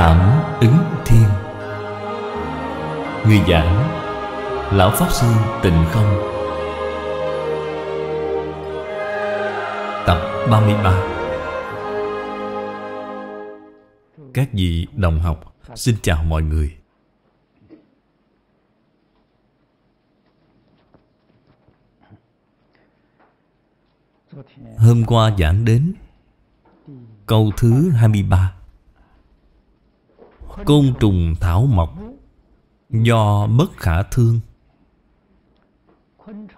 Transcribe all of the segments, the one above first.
Cảm ứng thiên Người giảng Lão Pháp Sư Tịnh Không Tập 33 Các vị đồng học Xin chào mọi người Hôm qua giảng đến Câu thứ 23 côn trùng thảo mộc do bất khả thương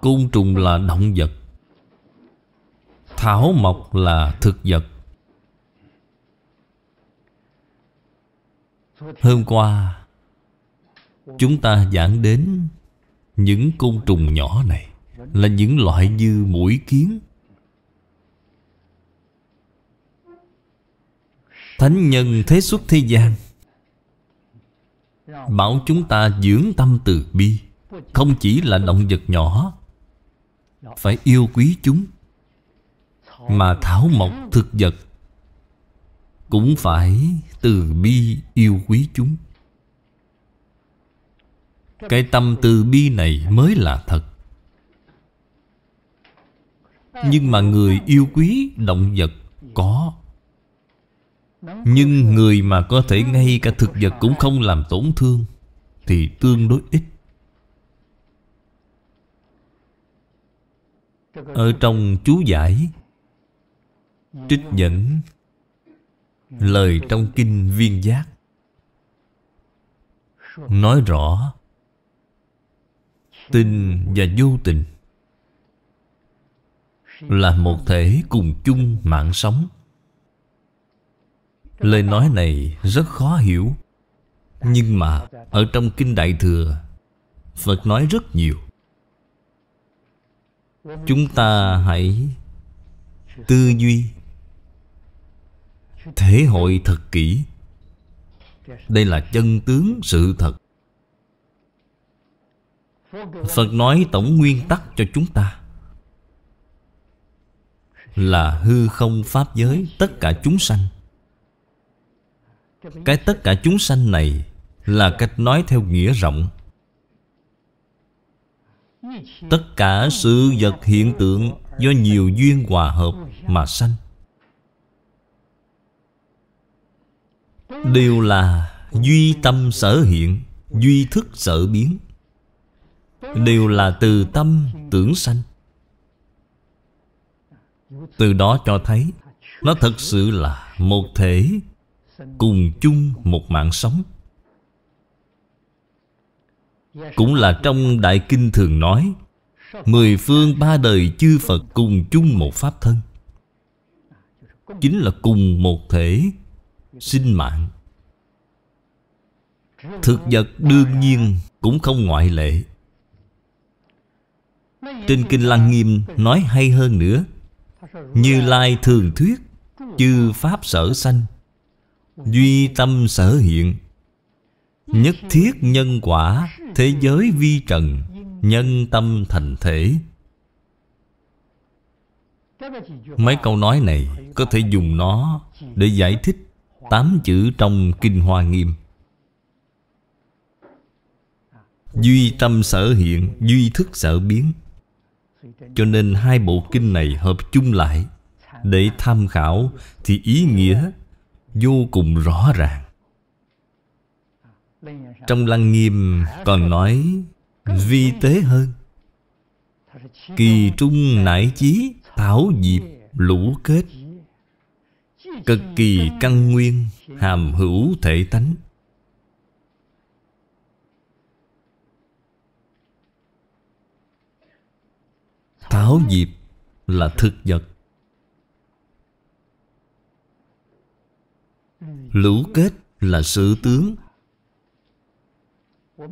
côn trùng là động vật thảo mộc là thực vật hôm qua chúng ta giảng đến những côn trùng nhỏ này là những loại như mũi kiến thánh nhân thế xuất thế gian Bảo chúng ta dưỡng tâm từ bi Không chỉ là động vật nhỏ Phải yêu quý chúng Mà thảo mộc thực vật Cũng phải từ bi yêu quý chúng Cái tâm từ bi này mới là thật Nhưng mà người yêu quý động vật có nhưng người mà có thể ngay cả thực vật cũng không làm tổn thương Thì tương đối ít Ở trong chú giải Trích dẫn Lời trong kinh viên giác Nói rõ Tình và vô tình Là một thể cùng chung mạng sống Lời nói này rất khó hiểu Nhưng mà ở trong Kinh Đại Thừa Phật nói rất nhiều Chúng ta hãy tư duy Thể hội thật kỹ Đây là chân tướng sự thật Phật nói tổng nguyên tắc cho chúng ta Là hư không pháp giới tất cả chúng sanh cái tất cả chúng sanh này Là cách nói theo nghĩa rộng Tất cả sự vật hiện tượng Do nhiều duyên hòa hợp mà sanh Đều là duy tâm sở hiện Duy thức sở biến Đều là từ tâm tưởng sanh Từ đó cho thấy Nó thật sự là một thể cùng chung một mạng sống cũng là trong đại kinh thường nói mười phương ba đời chư phật cùng chung một pháp thân chính là cùng một thể sinh mạng thực vật đương nhiên cũng không ngoại lệ trên kinh lăng nghiêm nói hay hơn nữa như lai thường thuyết chư pháp sở sanh Duy tâm sở hiện Nhất thiết nhân quả Thế giới vi trần Nhân tâm thành thể Mấy câu nói này Có thể dùng nó Để giải thích Tám chữ trong Kinh Hoa Nghiêm Duy tâm sở hiện Duy thức sở biến Cho nên hai bộ kinh này hợp chung lại Để tham khảo Thì ý nghĩa vô cùng rõ ràng trong lăng nghiêm còn nói vi tế hơn kỳ trung nải chí thảo diệp lũ kết cực kỳ căn nguyên hàm hữu thể tánh thảo diệp là thực vật Lũ kết là sự tướng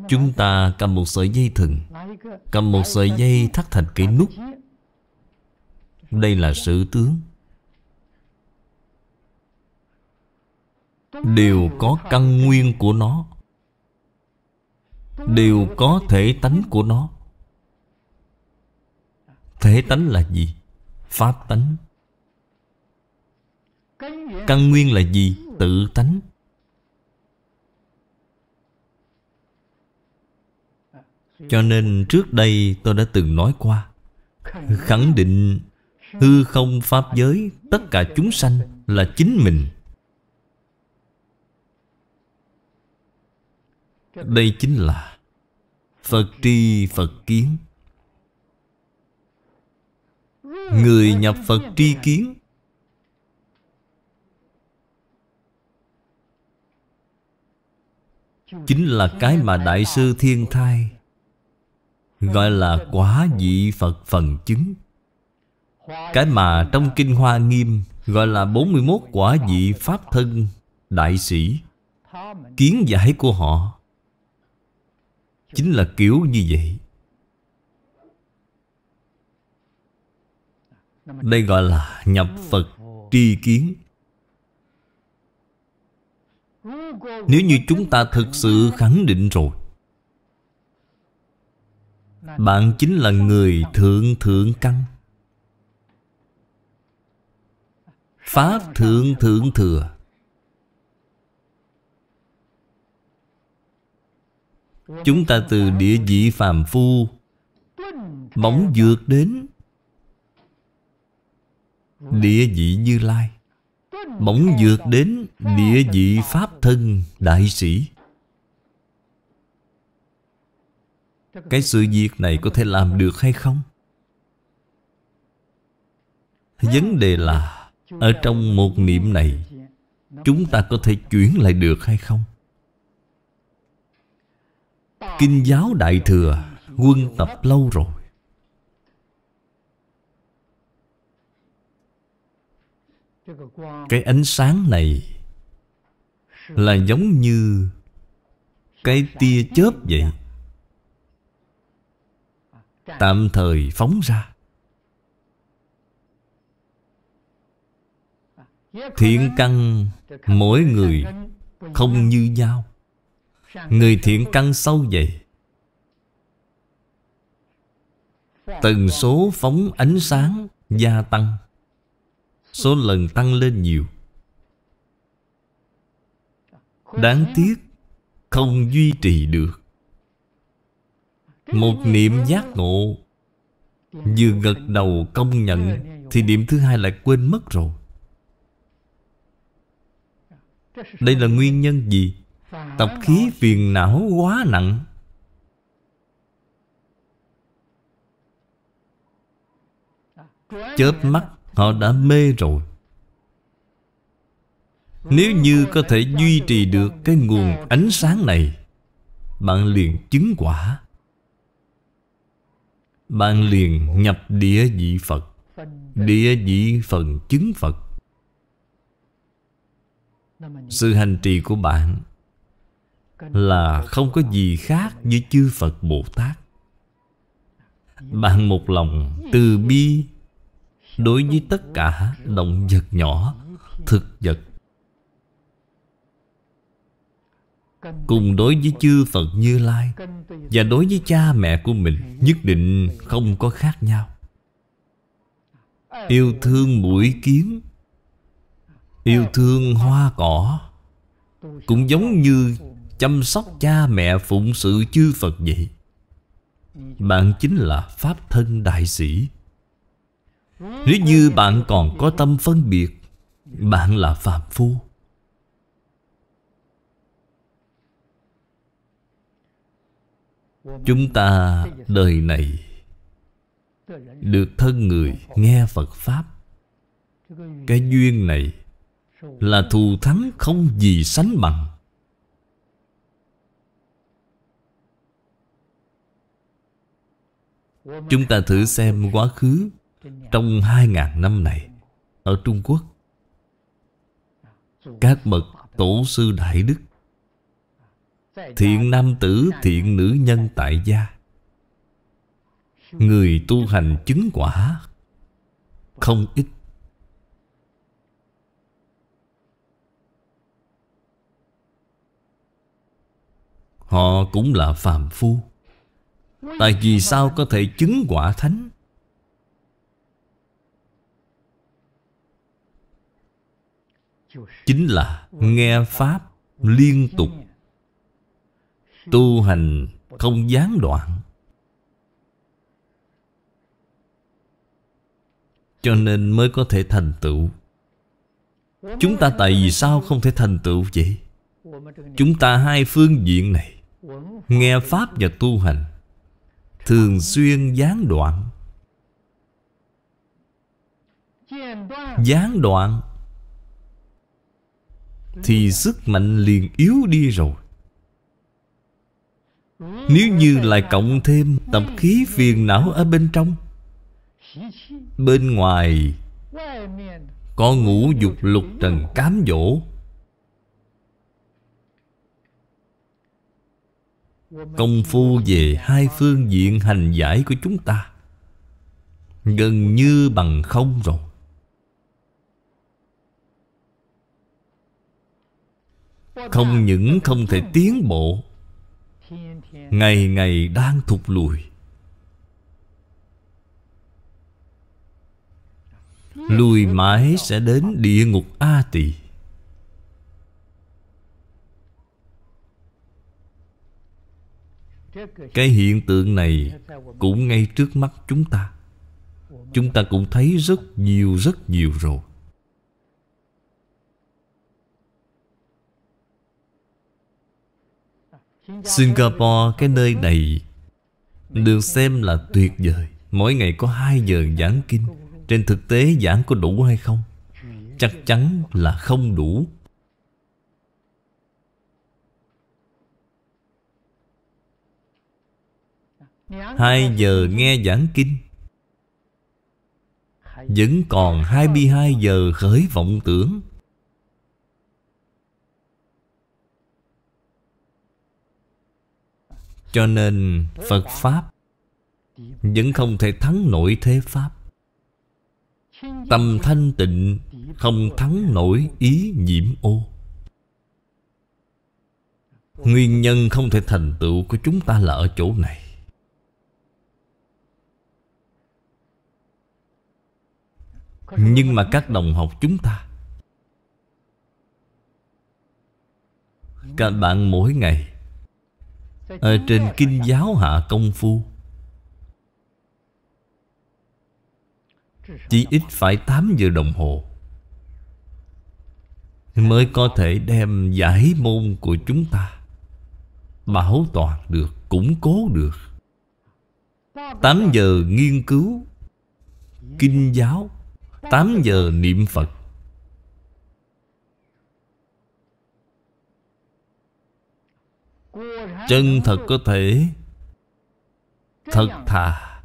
Chúng ta cầm một sợi dây thừng Cầm một sợi dây thắt thành cái nút Đây là sự tướng Đều có căn nguyên của nó Đều có thể tánh của nó Thể tánh là gì? Pháp tánh Căn nguyên là gì? tự tánh cho nên trước đây tôi đã từng nói qua khẳng định hư không pháp giới tất cả chúng sanh là chính mình đây chính là phật tri phật kiến người nhập phật tri kiến Chính là cái mà Đại sư Thiên Thai Gọi là quả dị Phật phần chứng Cái mà trong Kinh Hoa Nghiêm Gọi là 41 quả dị Pháp thân Đại sĩ Kiến giải của họ Chính là kiểu như vậy Đây gọi là nhập Phật tri kiến Nếu như chúng ta thực sự khẳng định rồi Bạn chính là người thượng thượng căn Pháp thượng thượng thừa Chúng ta từ địa vị phàm phu Bóng dược đến Địa vị như lai Mỏng dược đến địa vị Pháp thân đại sĩ Cái sự việc này có thể làm được hay không? Vấn đề là Ở trong một niệm này Chúng ta có thể chuyển lại được hay không? Kinh giáo Đại Thừa Quân tập lâu rồi cái ánh sáng này là giống như cái tia chớp vậy tạm thời phóng ra thiện căn mỗi người không như nhau người thiện căn sâu vậy tần số phóng ánh sáng gia tăng Số lần tăng lên nhiều Đáng tiếc Không duy trì được Một niệm giác ngộ Vừa gật đầu công nhận Thì niệm thứ hai lại quên mất rồi Đây là nguyên nhân gì? Tập khí phiền não quá nặng Chớp mắt Họ đã mê rồi Nếu như có thể duy trì được cái nguồn ánh sáng này Bạn liền chứng quả Bạn liền nhập địa vị Phật Địa vị phần chứng Phật Sự hành trì của bạn Là không có gì khác với chư Phật Bồ Tát bạn một lòng từ bi Đối với tất cả động vật nhỏ Thực vật Cùng đối với chư Phật Như Lai Và đối với cha mẹ của mình Nhất định không có khác nhau Yêu thương mũi kiếm Yêu thương hoa cỏ Cũng giống như chăm sóc cha mẹ phụng sự chư Phật vậy Bạn chính là Pháp thân đại sĩ nếu như bạn còn có tâm phân biệt Bạn là phạm phu Chúng ta đời này Được thân người nghe Phật Pháp Cái duyên này Là thù thắng không gì sánh bằng Chúng ta thử xem quá khứ trong 2.000 năm này ở Trung Quốc. Các bậc tổ sư đại đức Thiện nam tử thiện nữ nhân tại gia Người tu hành chứng quả Không ít Họ cũng là phàm phu Tại vì sao có thể chứng quả thánh chính là nghe pháp liên tục tu hành không gián đoạn cho nên mới có thể thành tựu chúng ta tại vì sao không thể thành tựu vậy chúng ta hai phương diện này nghe pháp và tu hành thường xuyên gián đoạn gián đoạn thì sức mạnh liền yếu đi rồi nếu như lại cộng thêm tập khí phiền não ở bên trong Bên ngoài Có ngũ dục lục trần cám dỗ Công phu về hai phương diện hành giải của chúng ta Gần như bằng không rồi Không những không thể tiến bộ Ngày ngày đang thụt lùi Lùi mãi sẽ đến địa ngục A Tỳ Cái hiện tượng này cũng ngay trước mắt chúng ta Chúng ta cũng thấy rất nhiều rất nhiều rồi Dạ, Singapore vâng. cái nơi này Được xem là tuyệt vời Mỗi ngày có 2 giờ giảng kinh Trên thực tế giảng có đủ hay không Chắc chắn là không đủ Hai giờ nghe giảng kinh Vẫn còn 22 giờ khởi vọng tưởng Cho nên Phật Pháp Vẫn không thể thắng nổi thế Pháp Tâm thanh tịnh Không thắng nổi ý nhiễm ô Nguyên nhân không thể thành tựu của chúng ta là ở chỗ này Nhưng mà các đồng học chúng ta Các bạn mỗi ngày ở ờ, trên kinh giáo hạ công phu Chỉ ít phải 8 giờ đồng hồ Mới có thể đem giải môn của chúng ta Bảo toàn được, củng cố được 8 giờ nghiên cứu Kinh giáo 8 giờ niệm Phật Chân thật có thể Thật thà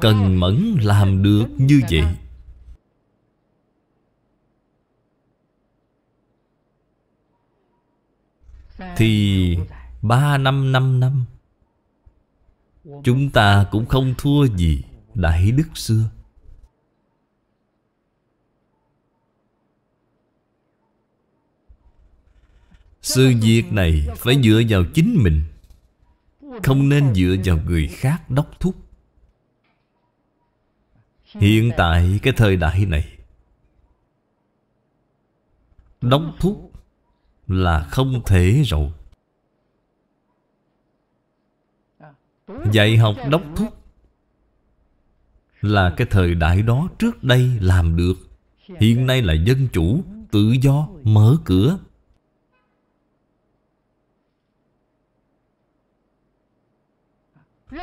Cần mẫn làm được như vậy Thì ba năm năm năm Chúng ta cũng không thua gì Đại đức xưa Sự việc này phải dựa vào chính mình Không nên dựa vào người khác đốc thúc Hiện tại cái thời đại này Đốc thúc là không thể rồi Dạy học đốc thúc Là cái thời đại đó trước đây làm được Hiện nay là dân chủ, tự do, mở cửa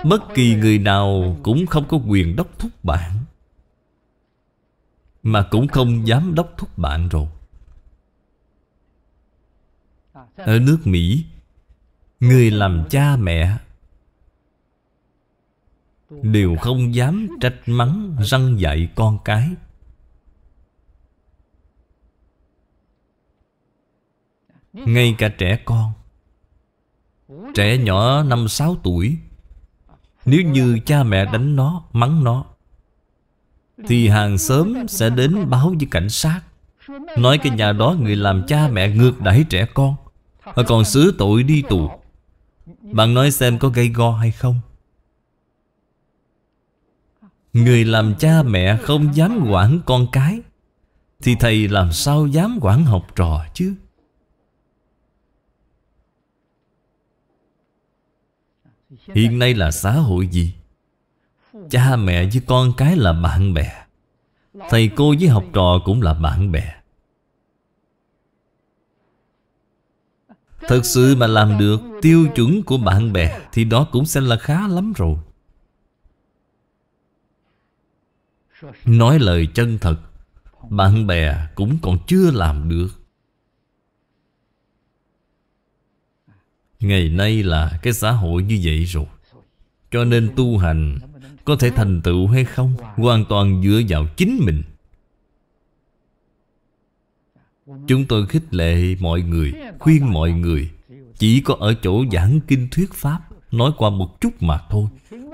Bất kỳ người nào cũng không có quyền đốc thúc bạn Mà cũng không dám đốc thúc bạn rồi Ở nước Mỹ Người làm cha mẹ Đều không dám trách mắng răng dạy con cái Ngay cả trẻ con Trẻ nhỏ 5-6 tuổi nếu như cha mẹ đánh nó, mắng nó Thì hàng xóm sẽ đến báo với cảnh sát Nói cái nhà đó người làm cha mẹ ngược đãi trẻ con Họ còn xứ tội đi tù Bạn nói xem có gây go hay không Người làm cha mẹ không dám quản con cái Thì thầy làm sao dám quản học trò chứ Hiện nay là xã hội gì Cha mẹ với con cái là bạn bè Thầy cô với học trò cũng là bạn bè Thật sự mà làm được tiêu chuẩn của bạn bè Thì đó cũng sẽ là khá lắm rồi Nói lời chân thật Bạn bè cũng còn chưa làm được Ngày nay là cái xã hội như vậy rồi Cho nên tu hành Có thể thành tựu hay không Hoàn toàn dựa vào chính mình Chúng tôi khích lệ mọi người Khuyên mọi người Chỉ có ở chỗ giảng kinh thuyết pháp Nói qua một chút mà thôi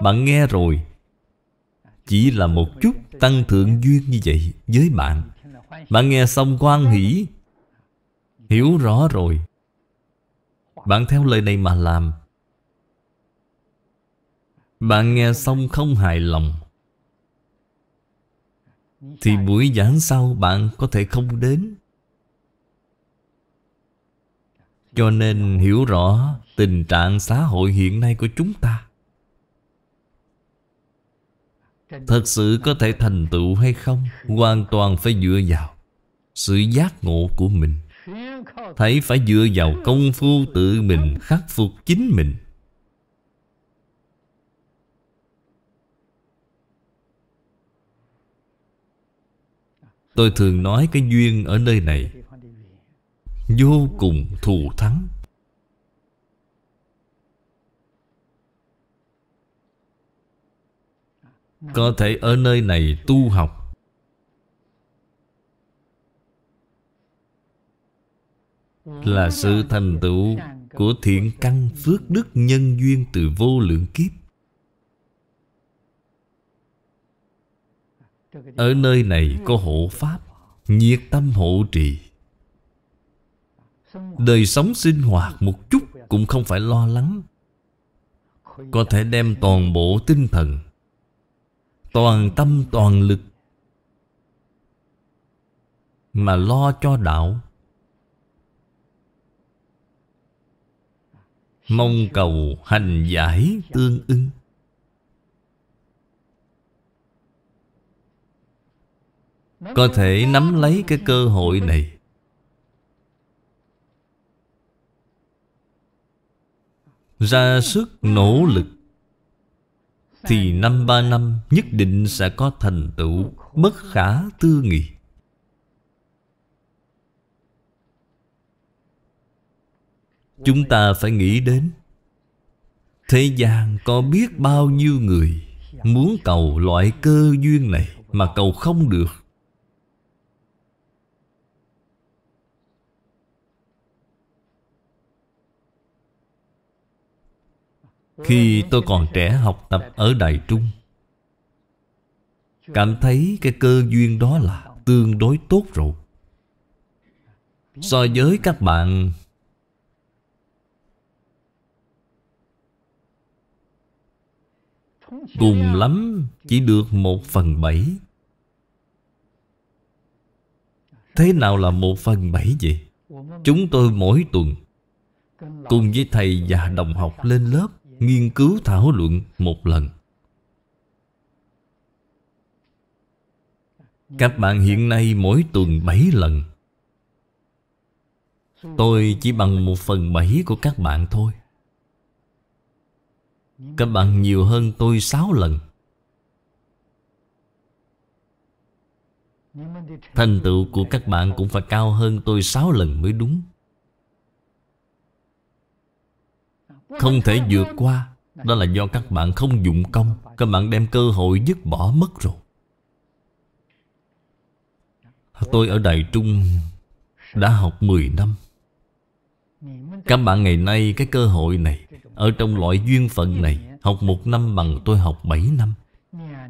Bạn nghe rồi Chỉ là một chút tăng thượng duyên như vậy Với bạn Bạn nghe xong quan hỷ Hiểu rõ rồi bạn theo lời này mà làm Bạn nghe xong không hài lòng Thì buổi giảng sau bạn có thể không đến Cho nên hiểu rõ tình trạng xã hội hiện nay của chúng ta Thật sự có thể thành tựu hay không Hoàn toàn phải dựa vào Sự giác ngộ của mình Thấy phải dựa vào công phu tự mình khắc phục chính mình Tôi thường nói cái duyên ở nơi này Vô cùng thù thắng Có thể ở nơi này tu học là sự thành tựu của thiện căn phước đức nhân duyên từ vô lượng kiếp ở nơi này có hộ pháp nhiệt tâm hộ trì đời sống sinh hoạt một chút cũng không phải lo lắng có thể đem toàn bộ tinh thần toàn tâm toàn lực mà lo cho đạo Mong cầu hành giải tương ưng Có thể nắm lấy cái cơ hội này Ra sức nỗ lực Thì năm ba năm nhất định sẽ có thành tựu Bất khả tư nghị Chúng ta phải nghĩ đến Thế gian có biết bao nhiêu người Muốn cầu loại cơ duyên này Mà cầu không được Khi tôi còn trẻ học tập ở đài Trung Cảm thấy cái cơ duyên đó là tương đối tốt rồi So với các bạn Cùng lắm chỉ được một phần bảy Thế nào là một phần bảy vậy? Chúng tôi mỗi tuần Cùng với thầy và đồng học lên lớp Nghiên cứu thảo luận một lần Các bạn hiện nay mỗi tuần 7 lần Tôi chỉ bằng một phần bảy của các bạn thôi các bạn nhiều hơn tôi 6 lần Thành tựu của các bạn cũng phải cao hơn tôi 6 lần mới đúng Không thể vượt qua Đó là do các bạn không dụng công Các bạn đem cơ hội dứt bỏ mất rồi Tôi ở đài Trung đã học 10 năm Các bạn ngày nay cái cơ hội này ở trong loại duyên phận này Học một năm bằng tôi học 7 năm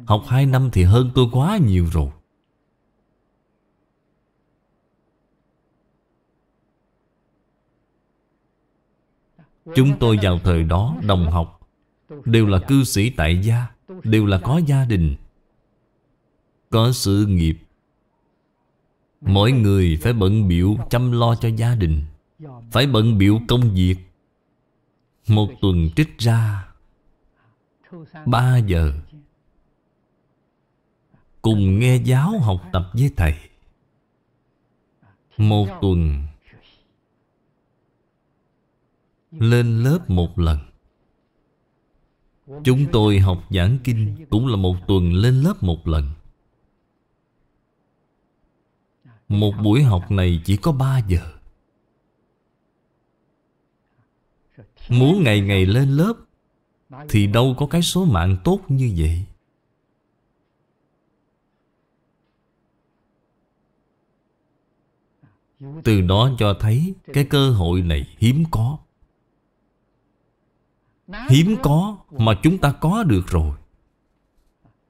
Học 2 năm thì hơn tôi quá nhiều rồi Chúng tôi vào thời đó đồng học Đều là cư sĩ tại gia Đều là có gia đình Có sự nghiệp Mỗi người phải bận biểu chăm lo cho gia đình Phải bận biểu công việc một tuần trích ra Ba giờ Cùng nghe giáo học tập với thầy Một tuần Lên lớp một lần Chúng tôi học giảng kinh Cũng là một tuần lên lớp một lần Một buổi học này chỉ có ba giờ Muốn ngày ngày lên lớp Thì đâu có cái số mạng tốt như vậy Từ đó cho thấy Cái cơ hội này hiếm có Hiếm có mà chúng ta có được rồi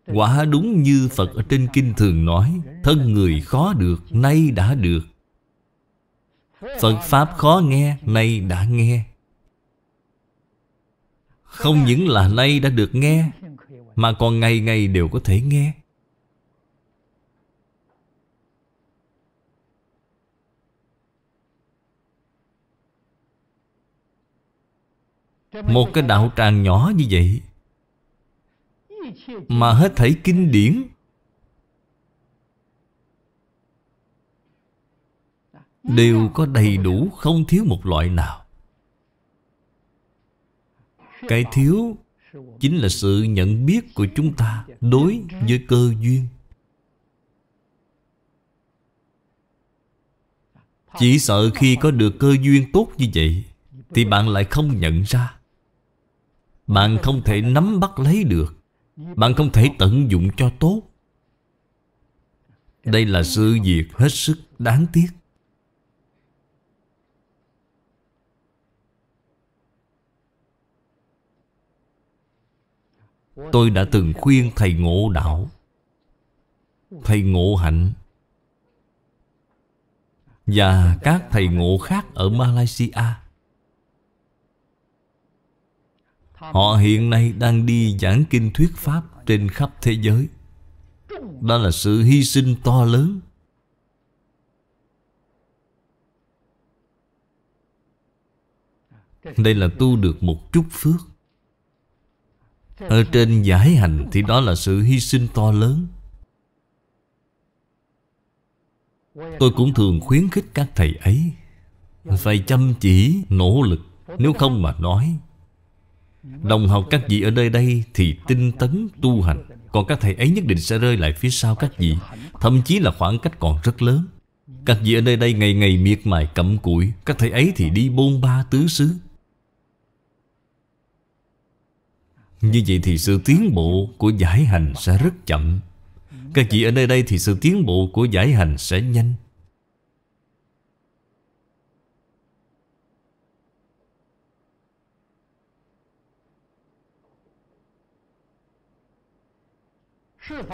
Quả đúng như Phật ở trên Kinh thường nói Thân người khó được, nay đã được Phật Pháp khó nghe, nay đã nghe không những là nay đã được nghe Mà còn ngày ngày đều có thể nghe Một cái đạo tràng nhỏ như vậy Mà hết thảy kinh điển Đều có đầy đủ không thiếu một loại nào cái thiếu chính là sự nhận biết của chúng ta đối với cơ duyên. Chỉ sợ khi có được cơ duyên tốt như vậy Thì bạn lại không nhận ra Bạn không thể nắm bắt lấy được Bạn không thể tận dụng cho tốt Đây là sự việc hết sức đáng tiếc Tôi đã từng khuyên thầy ngộ đạo Thầy ngộ hạnh Và các thầy ngộ khác ở Malaysia Họ hiện nay đang đi giảng kinh thuyết Pháp trên khắp thế giới Đó là sự hy sinh to lớn Đây là tu được một chút phước ở trên giải hành thì đó là sự hy sinh to lớn Tôi cũng thường khuyến khích các thầy ấy Phải chăm chỉ, nỗ lực Nếu không mà nói Đồng học các vị ở đây đây thì tinh tấn tu hành Còn các thầy ấy nhất định sẽ rơi lại phía sau các vị Thậm chí là khoảng cách còn rất lớn Các vị ở đây đây ngày ngày miệt mài cặm cụi Các thầy ấy thì đi bôn ba tứ xứ Như vậy thì sự tiến bộ của giải hành sẽ rất chậm Các chị ở nơi đây thì sự tiến bộ của giải hành sẽ nhanh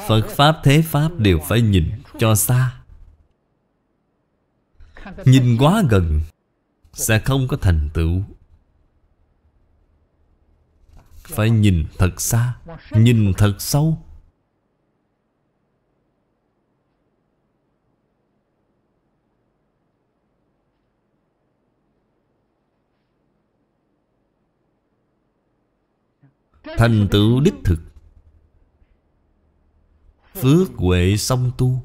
Phật Pháp Thế Pháp đều phải nhìn cho xa Nhìn quá gần Sẽ không có thành tựu phải nhìn thật xa nhìn thật sâu thành tựu đích thực phước huệ song tu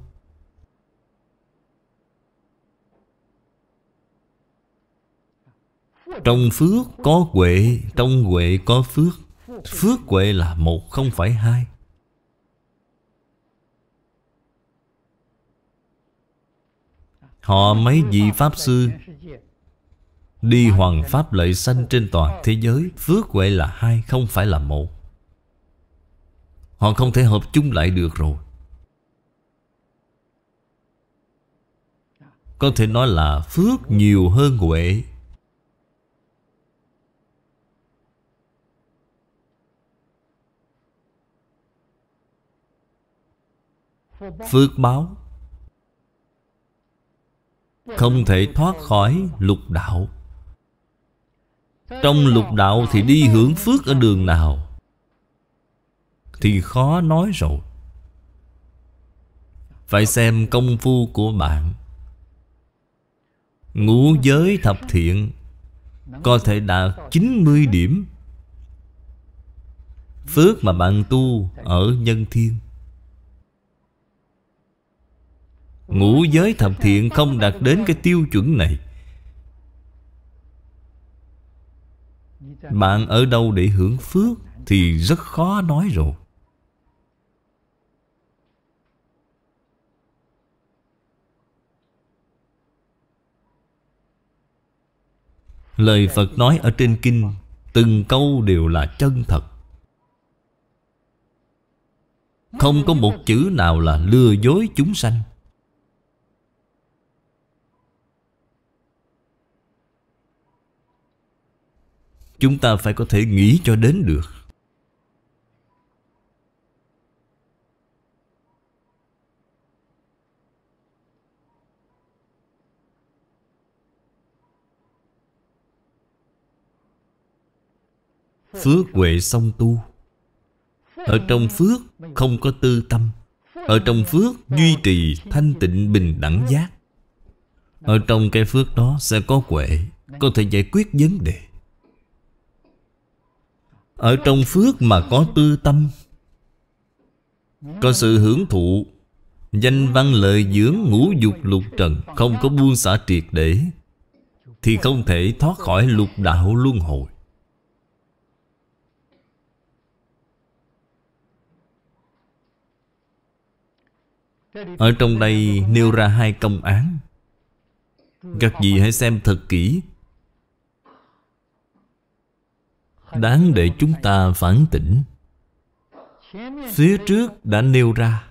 trong phước có huệ trong huệ có phước Phước Huệ là một không phải hai Họ mấy vị Pháp Sư Đi hoàng Pháp lợi sanh trên toàn thế giới Phước Huệ là hai không phải là một Họ không thể hợp chung lại được rồi Có thể nói là phước nhiều hơn huệ phước báo không thể thoát khỏi lục đạo trong lục đạo thì đi hưởng phước ở đường nào thì khó nói rồi phải xem công phu của bạn ngũ giới thập thiện có thể đạt 90 điểm phước mà bạn tu ở nhân thiên Ngũ giới thập thiện không đạt đến cái tiêu chuẩn này Bạn ở đâu để hưởng phước Thì rất khó nói rồi Lời Phật nói ở trên kinh Từng câu đều là chân thật Không có một chữ nào là lừa dối chúng sanh Chúng ta phải có thể nghĩ cho đến được Phước huệ song tu Ở trong phước không có tư tâm Ở trong phước duy trì thanh tịnh bình đẳng giác Ở trong cái phước đó sẽ có huệ Có thể giải quyết vấn đề ở trong phước mà có tư tâm Có sự hưởng thụ Danh văn lợi dưỡng ngũ dục lục trần Không có buông xả triệt để Thì không thể thoát khỏi lục đạo luân hồi Ở trong đây nêu ra hai công án Các vị hãy xem thật kỹ Đáng để chúng ta phản tỉnh Phía trước đã nêu ra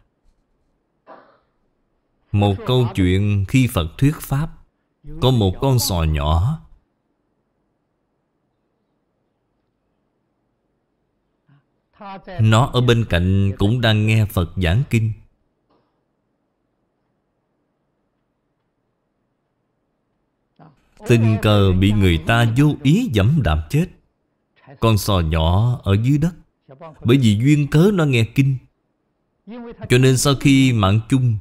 Một câu chuyện khi Phật thuyết Pháp Có một con sò nhỏ Nó ở bên cạnh cũng đang nghe Phật giảng kinh Tình cờ bị người ta vô ý dẫm đạp chết con sò nhỏ ở dưới đất Bởi vì duyên cớ nó nghe kinh Cho nên sau khi mạng chung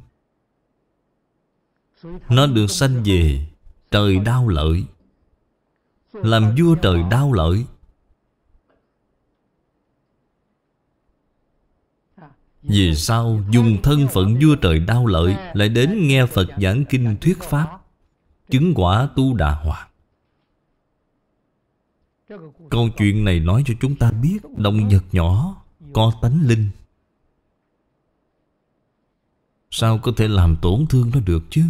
Nó được sanh về Trời đau lợi Làm vua trời đau lợi Vì sao dùng thân phận vua trời đau lợi Lại đến nghe Phật giảng kinh thuyết pháp Chứng quả tu đà hoàng Câu chuyện này nói cho chúng ta biết Động vật nhỏ có tánh linh Sao có thể làm tổn thương nó được chứ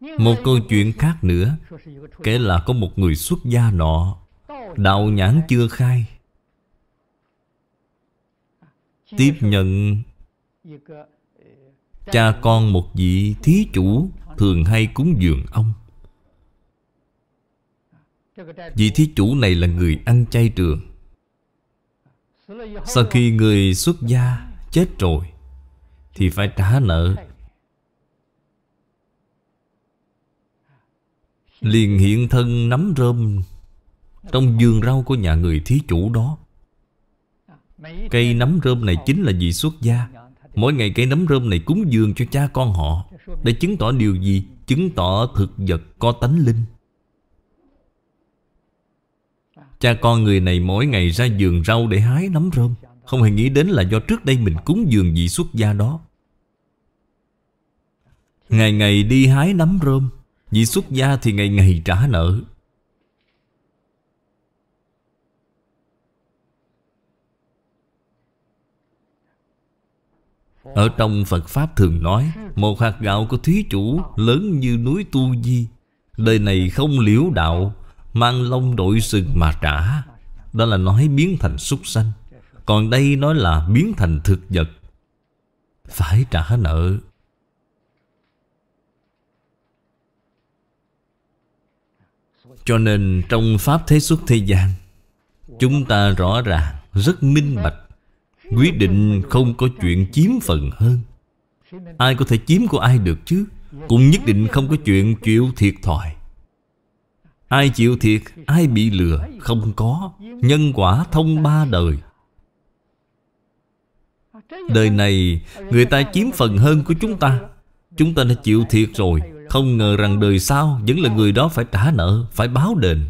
Một câu chuyện khác nữa Kể là có một người xuất gia nọ Đạo nhãn chưa khai Tiếp nhận Cha con một vị thí chủ Thường hay cúng dường ông Vị thí chủ này là người ăn chay trường Sau khi người xuất gia chết rồi Thì phải trả nợ Liền hiện thân nắm rơm Trong vườn rau của nhà người thí chủ đó Cây nấm rơm này chính là vị xuất gia Mỗi ngày cây nấm rơm này cúng dường cho cha con họ Để chứng tỏ điều gì? Chứng tỏ thực vật có tánh linh Cha con người này mỗi ngày ra giường rau để hái nấm rơm Không hề nghĩ đến là do trước đây mình cúng dường vị xuất gia đó Ngày ngày đi hái nấm rơm Vị xuất gia thì ngày ngày trả nợ Ở trong Phật Pháp thường nói Một hạt gạo của Thí Chủ lớn như núi Tu Di Đời này không liễu đạo Mang lông đội sừng mà trả Đó là nói biến thành súc sanh Còn đây nói là biến thành thực vật Phải trả nợ Cho nên trong Pháp Thế Xuất Thế gian Chúng ta rõ ràng rất minh bạch Quyết định không có chuyện chiếm phần hơn Ai có thể chiếm của ai được chứ Cũng nhất định không có chuyện chịu thiệt thòi Ai chịu thiệt Ai bị lừa Không có Nhân quả thông ba đời Đời này Người ta chiếm phần hơn của chúng ta Chúng ta đã chịu thiệt rồi Không ngờ rằng đời sau Vẫn là người đó phải trả nợ Phải báo đền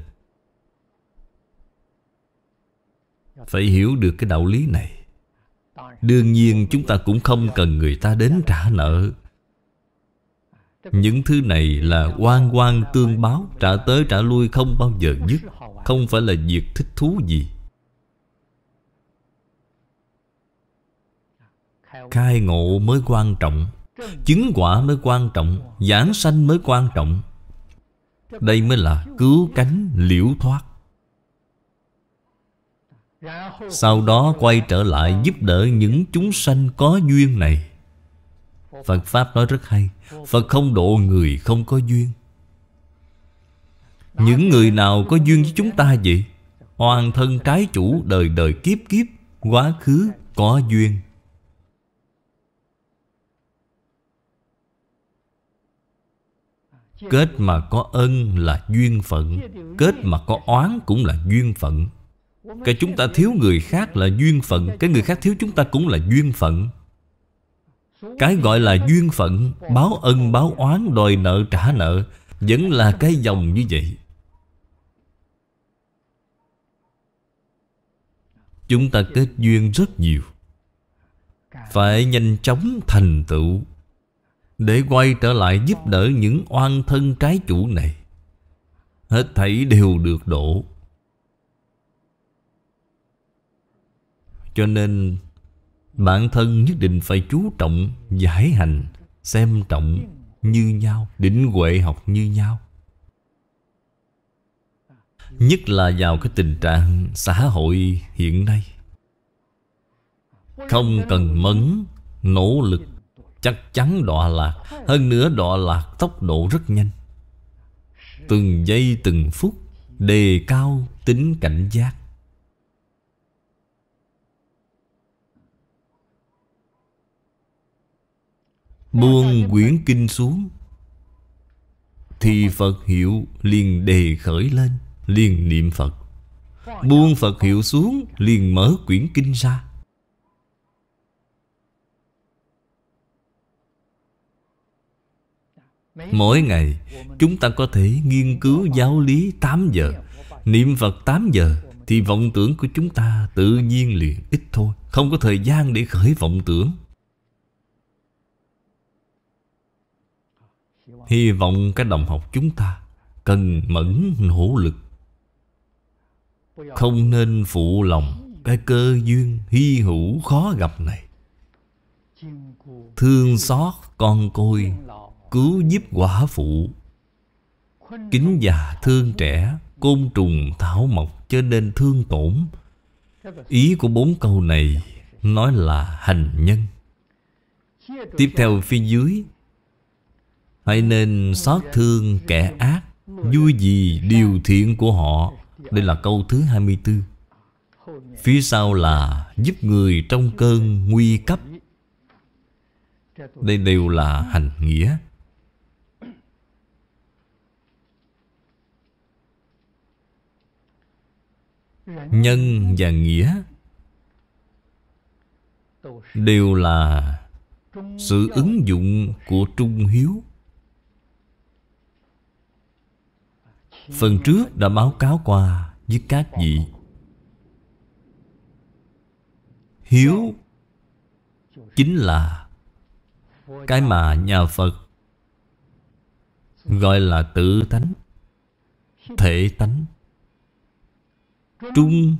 Phải hiểu được cái đạo lý này Đương nhiên chúng ta cũng không cần người ta đến trả nợ những thứ này là quan quan tương báo Trả tới trả lui không bao giờ dứt Không phải là việc thích thú gì Khai ngộ mới quan trọng Chứng quả mới quan trọng Giảng sanh mới quan trọng Đây mới là cứu cánh liễu thoát Sau đó quay trở lại giúp đỡ những chúng sanh có duyên này Phật Pháp nói rất hay Phật không độ người không có duyên Những người nào có duyên với chúng ta vậy Hoàn thân trái chủ đời đời kiếp kiếp Quá khứ có duyên Kết mà có ân là duyên phận Kết mà có oán cũng là duyên phận Cái chúng ta thiếu người khác là duyên phận Cái người khác thiếu chúng ta cũng là duyên phận cái gọi là duyên phận Báo ân báo oán đòi nợ trả nợ Vẫn là cái dòng như vậy Chúng ta kết duyên rất nhiều Phải nhanh chóng thành tựu Để quay trở lại giúp đỡ những oan thân trái chủ này Hết thảy đều được đổ Cho nên Bản thân nhất định phải chú trọng Giải hành Xem trọng như nhau Đỉnh huệ học như nhau Nhất là vào cái tình trạng xã hội hiện nay Không cần mấn Nỗ lực Chắc chắn đọa lạc Hơn nữa đọa lạc tốc độ rất nhanh Từng giây từng phút Đề cao tính cảnh giác Buông quyển kinh xuống Thì Phật hiệu liền đề khởi lên Liền niệm Phật Buông Phật hiệu xuống Liền mở quyển kinh ra Mỗi ngày chúng ta có thể nghiên cứu giáo lý 8 giờ Niệm Phật 8 giờ Thì vọng tưởng của chúng ta tự nhiên liền ít thôi Không có thời gian để khởi vọng tưởng Hy vọng các đồng học chúng ta Cần mẫn nỗ lực Không nên phụ lòng Cái cơ duyên hy hữu khó gặp này Thương xót con côi Cứu giúp quả phụ Kính già thương trẻ Côn trùng thảo mộc Cho nên thương tổn Ý của bốn câu này Nói là hành nhân Tiếp theo phía dưới Hãy nên xót thương kẻ ác Vui gì điều thiện của họ Đây là câu thứ 24 Phía sau là giúp người trong cơn nguy cấp Đây đều là hành nghĩa Nhân và nghĩa Đều là sự ứng dụng của trung hiếu Phần trước đã báo cáo qua với các vị Hiếu Chính là Cái mà nhà Phật Gọi là tự tánh Thể tánh Trung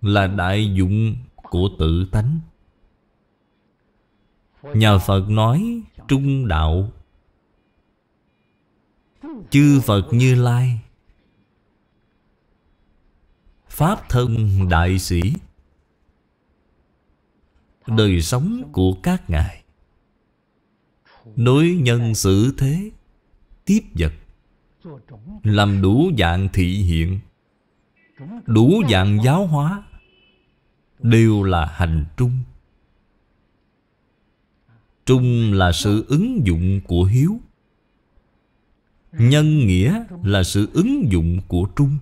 Là đại dụng của tự tánh Nhà Phật nói trung đạo Chư Phật Như Lai Pháp thân đại sĩ Đời sống của các ngài Đối nhân xử thế Tiếp vật Làm đủ dạng thị hiện Đủ dạng giáo hóa Đều là hành trung Trung là sự ứng dụng của hiếu Nhân nghĩa là sự ứng dụng của trung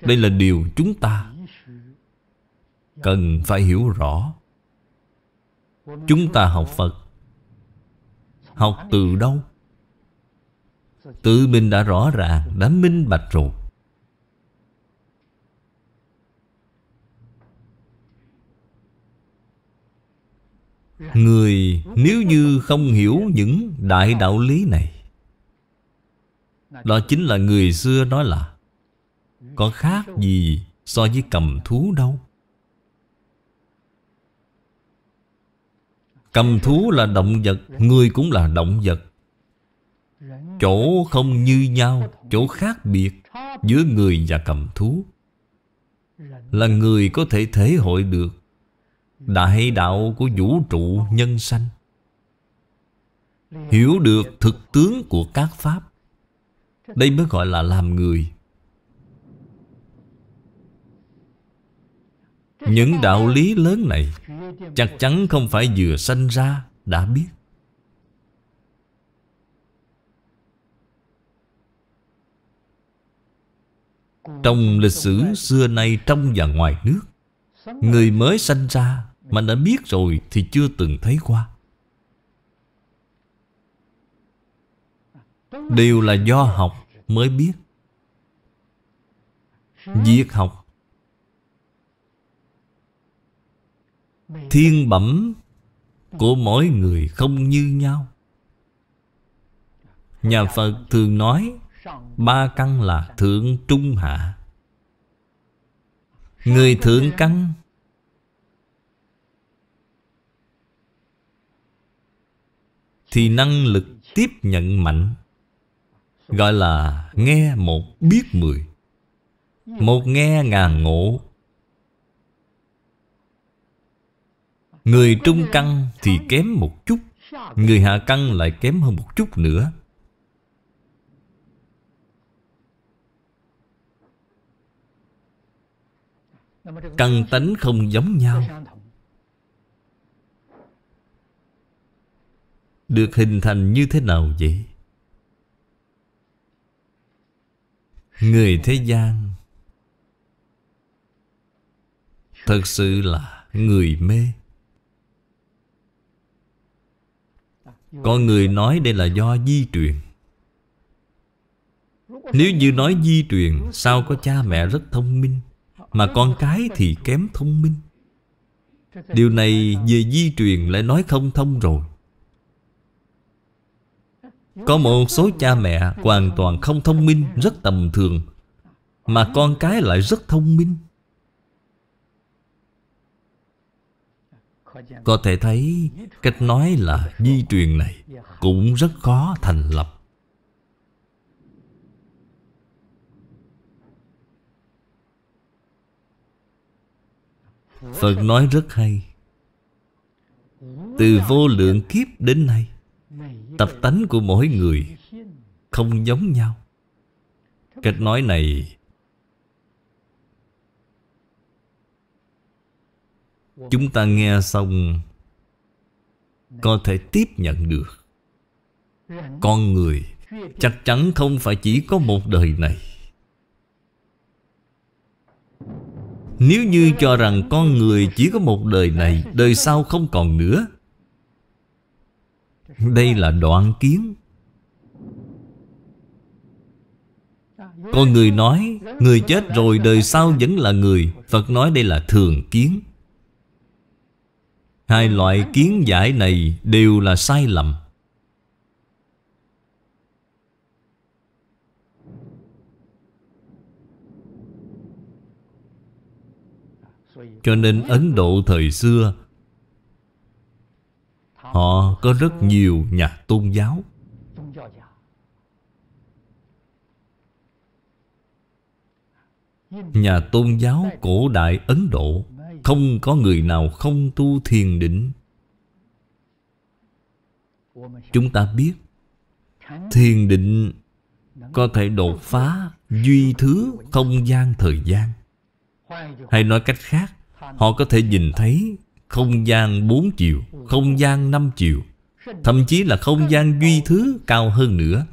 Đây là điều chúng ta Cần phải hiểu rõ Chúng ta học Phật Học từ đâu? Tự mình đã rõ ràng, đã minh bạch rồi Người nếu như không hiểu những đại đạo lý này đó chính là người xưa nói là Có khác gì so với cầm thú đâu Cầm thú là động vật Người cũng là động vật Chỗ không như nhau Chỗ khác biệt Giữa người và cầm thú Là người có thể thể hội được Đại đạo của vũ trụ nhân sanh Hiểu được thực tướng của các pháp đây mới gọi là làm người Những đạo lý lớn này Chắc chắn không phải vừa sanh ra đã biết Trong lịch sử xưa nay trong và ngoài nước Người mới sanh ra mà đã biết rồi thì chưa từng thấy qua đều là do học mới biết việc học thiên bẩm của mỗi người không như nhau nhà phật thường nói ba căn là thượng trung hạ người thượng căn thì năng lực tiếp nhận mạnh Gọi là nghe một biết mười Một nghe ngàn ngộ Người trung căn thì kém một chút Người hạ căn lại kém hơn một chút nữa Căn tánh không giống nhau Được hình thành như thế nào vậy? Người thế gian Thật sự là người mê Có người nói đây là do di truyền Nếu như nói di truyền Sao có cha mẹ rất thông minh Mà con cái thì kém thông minh Điều này về di truyền lại nói không thông rồi có một số cha mẹ hoàn toàn không thông minh Rất tầm thường Mà con cái lại rất thông minh Có thể thấy cách nói là di truyền này Cũng rất khó thành lập Phật nói rất hay Từ vô lượng kiếp đến nay Tập tánh của mỗi người Không giống nhau Cách nói này Chúng ta nghe xong Có thể tiếp nhận được Con người Chắc chắn không phải chỉ có một đời này Nếu như cho rằng con người chỉ có một đời này Đời sau không còn nữa đây là đoạn kiến Con người nói Người chết rồi đời sau vẫn là người Phật nói đây là thường kiến Hai loại kiến giải này đều là sai lầm Cho nên Ấn Độ thời xưa Họ có rất nhiều nhà tôn giáo Nhà tôn giáo cổ đại Ấn Độ Không có người nào không tu thiền định Chúng ta biết Thiền định có thể đột phá duy thứ không gian thời gian Hay nói cách khác Họ có thể nhìn thấy không gian bốn chiều Không gian năm chiều Thậm chí là không gian duy thứ cao hơn nữa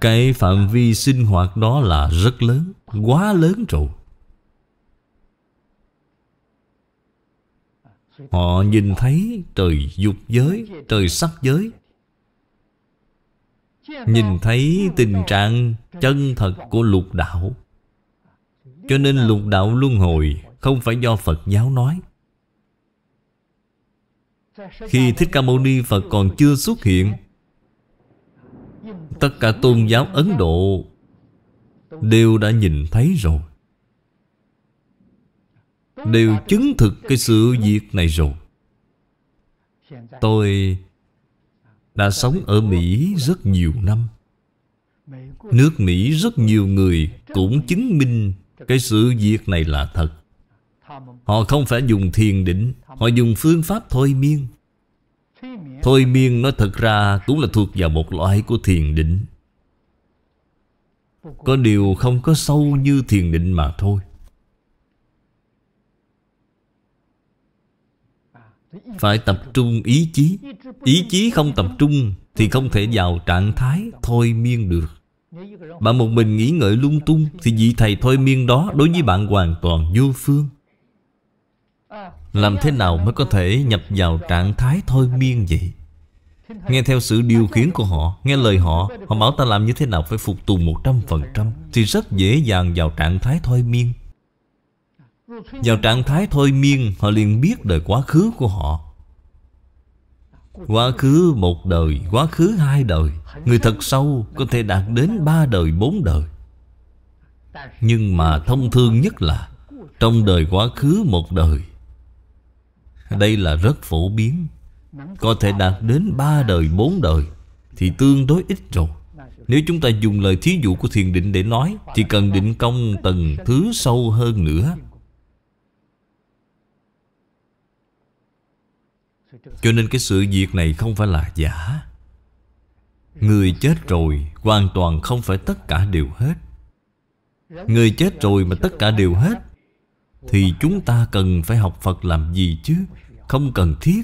Cái phạm vi sinh hoạt đó là rất lớn Quá lớn rồi Họ nhìn thấy trời dục giới Trời sắc giới Nhìn thấy tình trạng chân thật của lục đạo Cho nên lục đạo luân hồi Không phải do Phật giáo nói Khi Thích Ca Mâu Ni Phật còn chưa xuất hiện Tất cả tôn giáo Ấn Độ Đều đã nhìn thấy rồi Đều chứng thực cái sự việc này rồi Tôi đã sống ở Mỹ rất nhiều năm Nước Mỹ rất nhiều người cũng chứng minh cái sự việc này là thật Họ không phải dùng thiền định Họ dùng phương pháp thôi miên Thôi miên nó thật ra cũng là thuộc vào một loại của thiền định Có điều không có sâu như thiền định mà thôi Phải tập trung ý chí Ý chí không tập trung Thì không thể vào trạng thái thôi miên được Bạn một mình nghĩ ngợi lung tung Thì vị thầy thôi miên đó Đối với bạn hoàn toàn vô phương Làm thế nào mới có thể nhập vào trạng thái thôi miên vậy Nghe theo sự điều khiển của họ Nghe lời họ Họ bảo ta làm như thế nào phải phục tùng 100% Thì rất dễ dàng vào trạng thái thôi miên vào trạng thái thôi miên Họ liền biết đời quá khứ của họ Quá khứ một đời Quá khứ hai đời Người thật sâu có thể đạt đến ba đời bốn đời Nhưng mà thông thương nhất là Trong đời quá khứ một đời Đây là rất phổ biến Có thể đạt đến ba đời bốn đời Thì tương đối ít rồi nếu chúng ta dùng lời thí dụ của thiền định để nói Thì cần định công tầng thứ sâu hơn nữa Cho nên cái sự việc này không phải là giả Người chết rồi hoàn toàn không phải tất cả đều hết Người chết rồi mà tất cả đều hết Thì chúng ta cần phải học Phật làm gì chứ Không cần thiết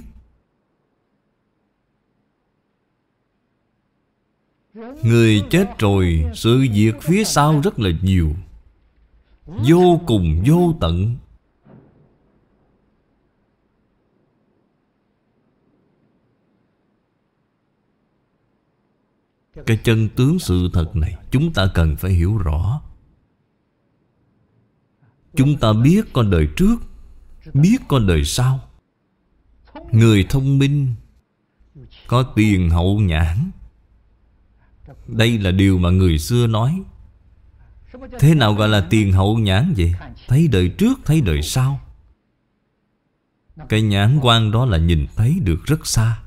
Người chết rồi Sự việc phía sau rất là nhiều Vô cùng vô tận Cái chân tướng sự thật này Chúng ta cần phải hiểu rõ Chúng ta biết con đời trước Biết con đời sau Người thông minh Có tiền hậu nhãn Đây là điều mà người xưa nói Thế nào gọi là tiền hậu nhãn vậy? Thấy đời trước, thấy đời sau Cái nhãn quan đó là nhìn thấy được rất xa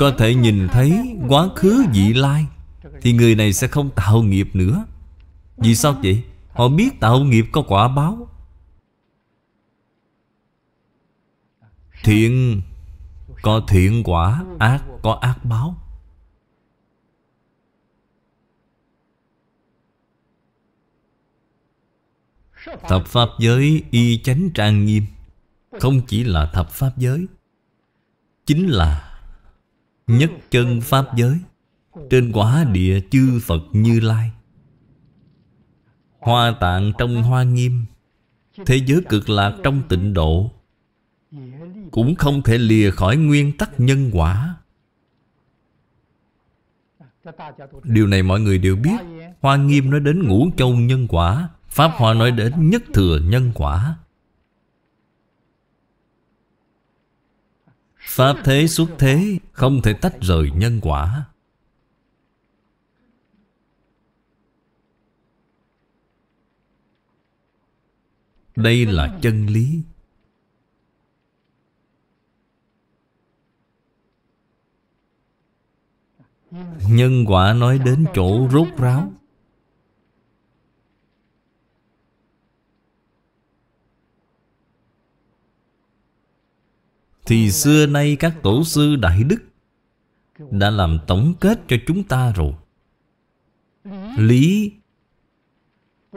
Có thể nhìn thấy quá khứ vị lai Thì người này sẽ không tạo nghiệp nữa Vì sao vậy? Họ biết tạo nghiệp có quả báo Thiện có thiện quả Ác có ác báo Thập Pháp giới y chánh trang nghiêm Không chỉ là thập Pháp giới Chính là Nhất chân Pháp giới Trên quả địa chư Phật Như Lai Hoa tạng trong hoa nghiêm Thế giới cực lạc trong tịnh độ Cũng không thể lìa khỏi nguyên tắc nhân quả Điều này mọi người đều biết Hoa nghiêm nói đến ngũ châu nhân quả Pháp Hoa nói đến nhất thừa nhân quả Pháp thế xuất thế Không thể tách rời nhân quả Đây là chân lý Nhân quả nói đến chỗ rốt ráo Thì xưa nay các tổ sư Đại Đức Đã làm tổng kết cho chúng ta rồi Lý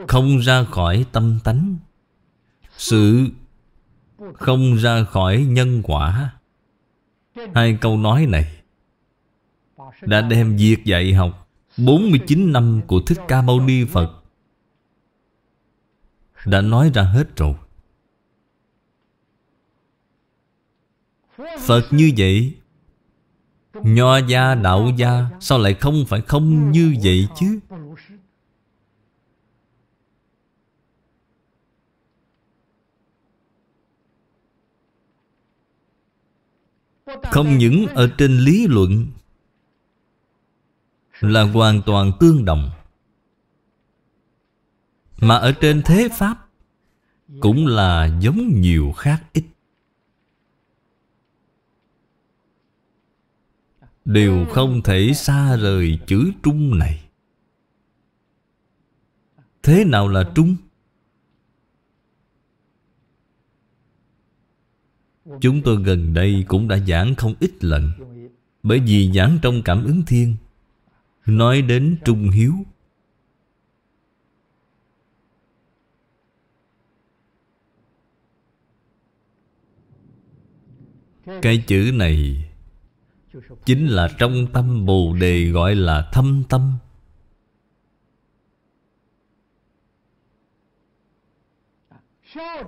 Không ra khỏi tâm tánh Sự Không ra khỏi nhân quả Hai câu nói này Đã đem việc dạy học 49 năm của Thích Ca Mâu Ni Phật Đã nói ra hết rồi Phật như vậy Nho gia, đạo gia Sao lại không phải không như vậy chứ Không những ở trên lý luận Là hoàn toàn tương đồng Mà ở trên thế pháp Cũng là giống nhiều khác ít đều không thể xa rời chữ trung này thế nào là trung chúng tôi gần đây cũng đã giảng không ít lần bởi vì giảng trong cảm ứng thiên nói đến trung hiếu cái chữ này Chính là trong tâm Bồ Đề gọi là thâm tâm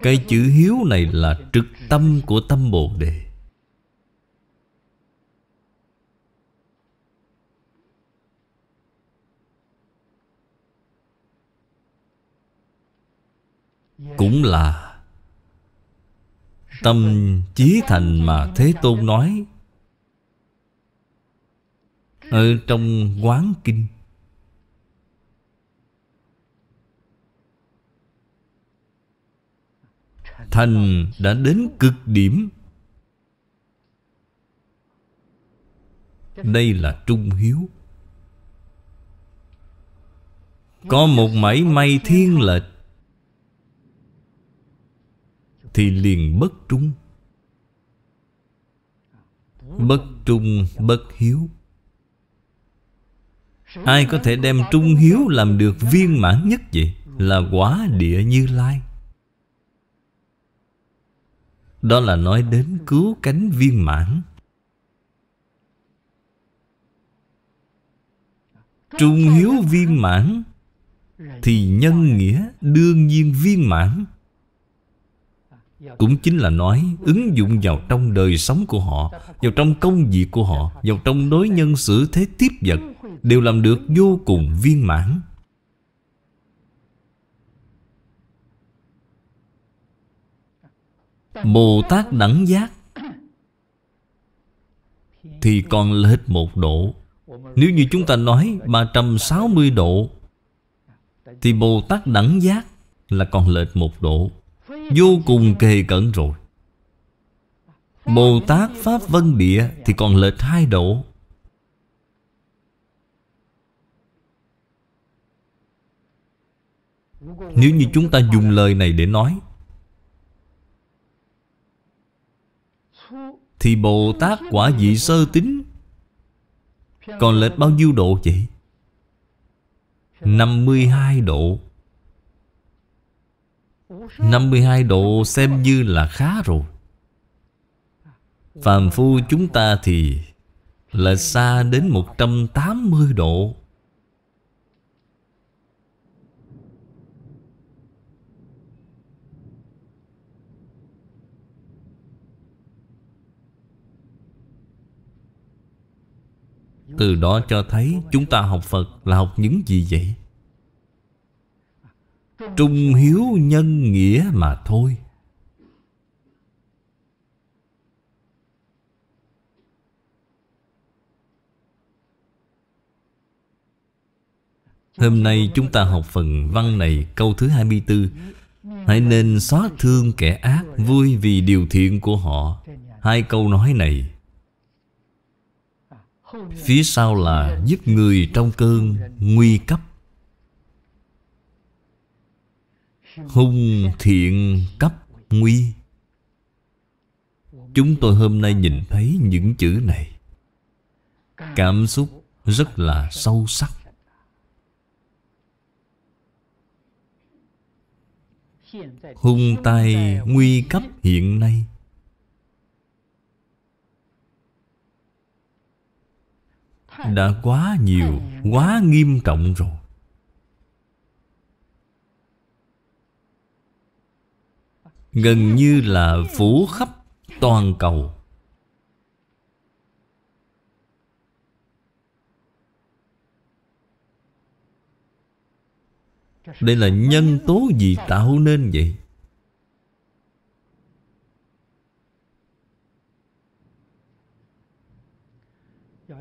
Cái chữ hiếu này là trực tâm của tâm Bồ Đề Cũng là Tâm chí thành mà Thế Tôn nói ở trong quán kinh Thành đã đến cực điểm Đây là trung hiếu Có một mảy may thiên lệch Thì liền bất trung Bất trung bất hiếu Ai có thể đem trung hiếu làm được viên mãn nhất vậy Là quả địa như lai Đó là nói đến cứu cánh viên mãn Trung hiếu viên mãn Thì nhân nghĩa đương nhiên viên mãn cũng chính là nói ứng dụng vào trong đời sống của họ vào trong công việc của họ vào trong đối nhân xử thế tiếp vật đều làm được vô cùng viên mãn bồ tát đẳng giác thì còn lệch một độ nếu như chúng ta nói 360 độ Thì Bồ Tát đẳng giác là còn lệch một độ Vô cùng kề cận rồi Bồ Tát Pháp Vân Địa Thì còn lệch hai độ Nếu như chúng ta dùng lời này để nói Thì Bồ Tát quả vị sơ tính Còn lệch bao nhiêu độ vậy? 52 độ 52 độ xem như là khá rồi Phàm phu chúng ta thì Là xa đến 180 độ Từ đó cho thấy chúng ta học Phật là học những gì vậy? trung hiếu nhân nghĩa mà thôi Hôm nay chúng ta học phần văn này câu thứ 24 Hãy nên xóa thương kẻ ác Vui vì điều thiện của họ Hai câu nói này Phía sau là giúp người trong cơn nguy cấp hung thiện cấp nguy chúng tôi hôm nay nhìn thấy những chữ này cảm xúc rất là sâu sắc hung tai nguy cấp hiện nay đã quá nhiều quá nghiêm trọng rồi gần như là phủ khắp toàn cầu đây là nhân tố gì tạo nên vậy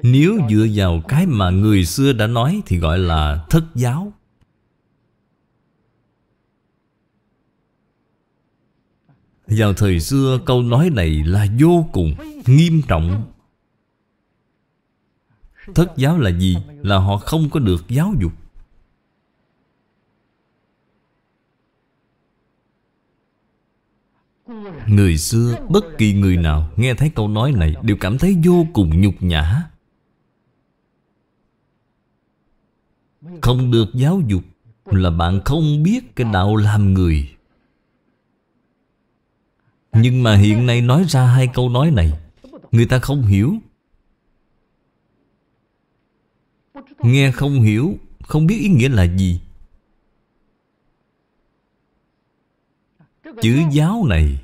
nếu dựa vào cái mà người xưa đã nói thì gọi là thất giáo Vào thời xưa câu nói này là vô cùng nghiêm trọng Thất giáo là gì? Là họ không có được giáo dục Người xưa bất kỳ người nào nghe thấy câu nói này Đều cảm thấy vô cùng nhục nhã Không được giáo dục Là bạn không biết cái đạo làm người nhưng mà hiện nay nói ra hai câu nói này Người ta không hiểu Nghe không hiểu Không biết ý nghĩa là gì Chữ giáo này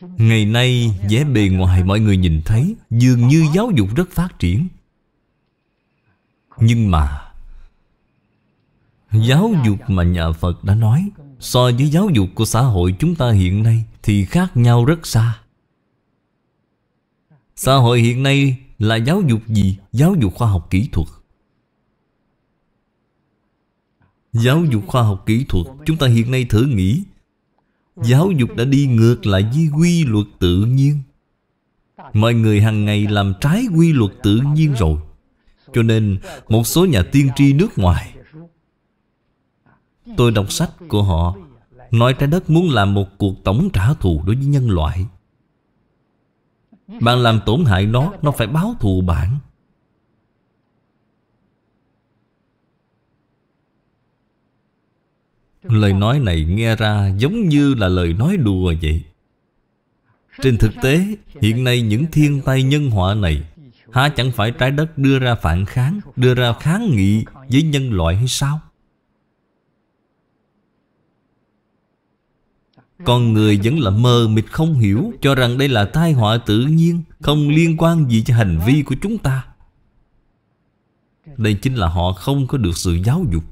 Ngày nay vẻ bề ngoài mọi người nhìn thấy Dường như giáo dục rất phát triển Nhưng mà Giáo dục mà nhà Phật đã nói so với giáo dục của xã hội chúng ta hiện nay thì khác nhau rất xa xã hội hiện nay là giáo dục gì giáo dục khoa học kỹ thuật giáo dục khoa học kỹ thuật chúng ta hiện nay thử nghĩ giáo dục đã đi ngược lại với quy luật tự nhiên mọi người hàng ngày làm trái quy luật tự nhiên rồi cho nên một số nhà tiên tri nước ngoài Tôi đọc sách của họ Nói trái đất muốn làm một cuộc tổng trả thù đối với nhân loại Bạn làm tổn hại nó Nó phải báo thù bạn Lời nói này nghe ra giống như là lời nói đùa vậy Trên thực tế Hiện nay những thiên tai nhân họa này Há chẳng phải trái đất đưa ra phản kháng Đưa ra kháng nghị với nhân loại hay sao Con người vẫn là mờ mịt không hiểu Cho rằng đây là tai họa tự nhiên Không liên quan gì cho hành vi của chúng ta Đây chính là họ không có được sự giáo dục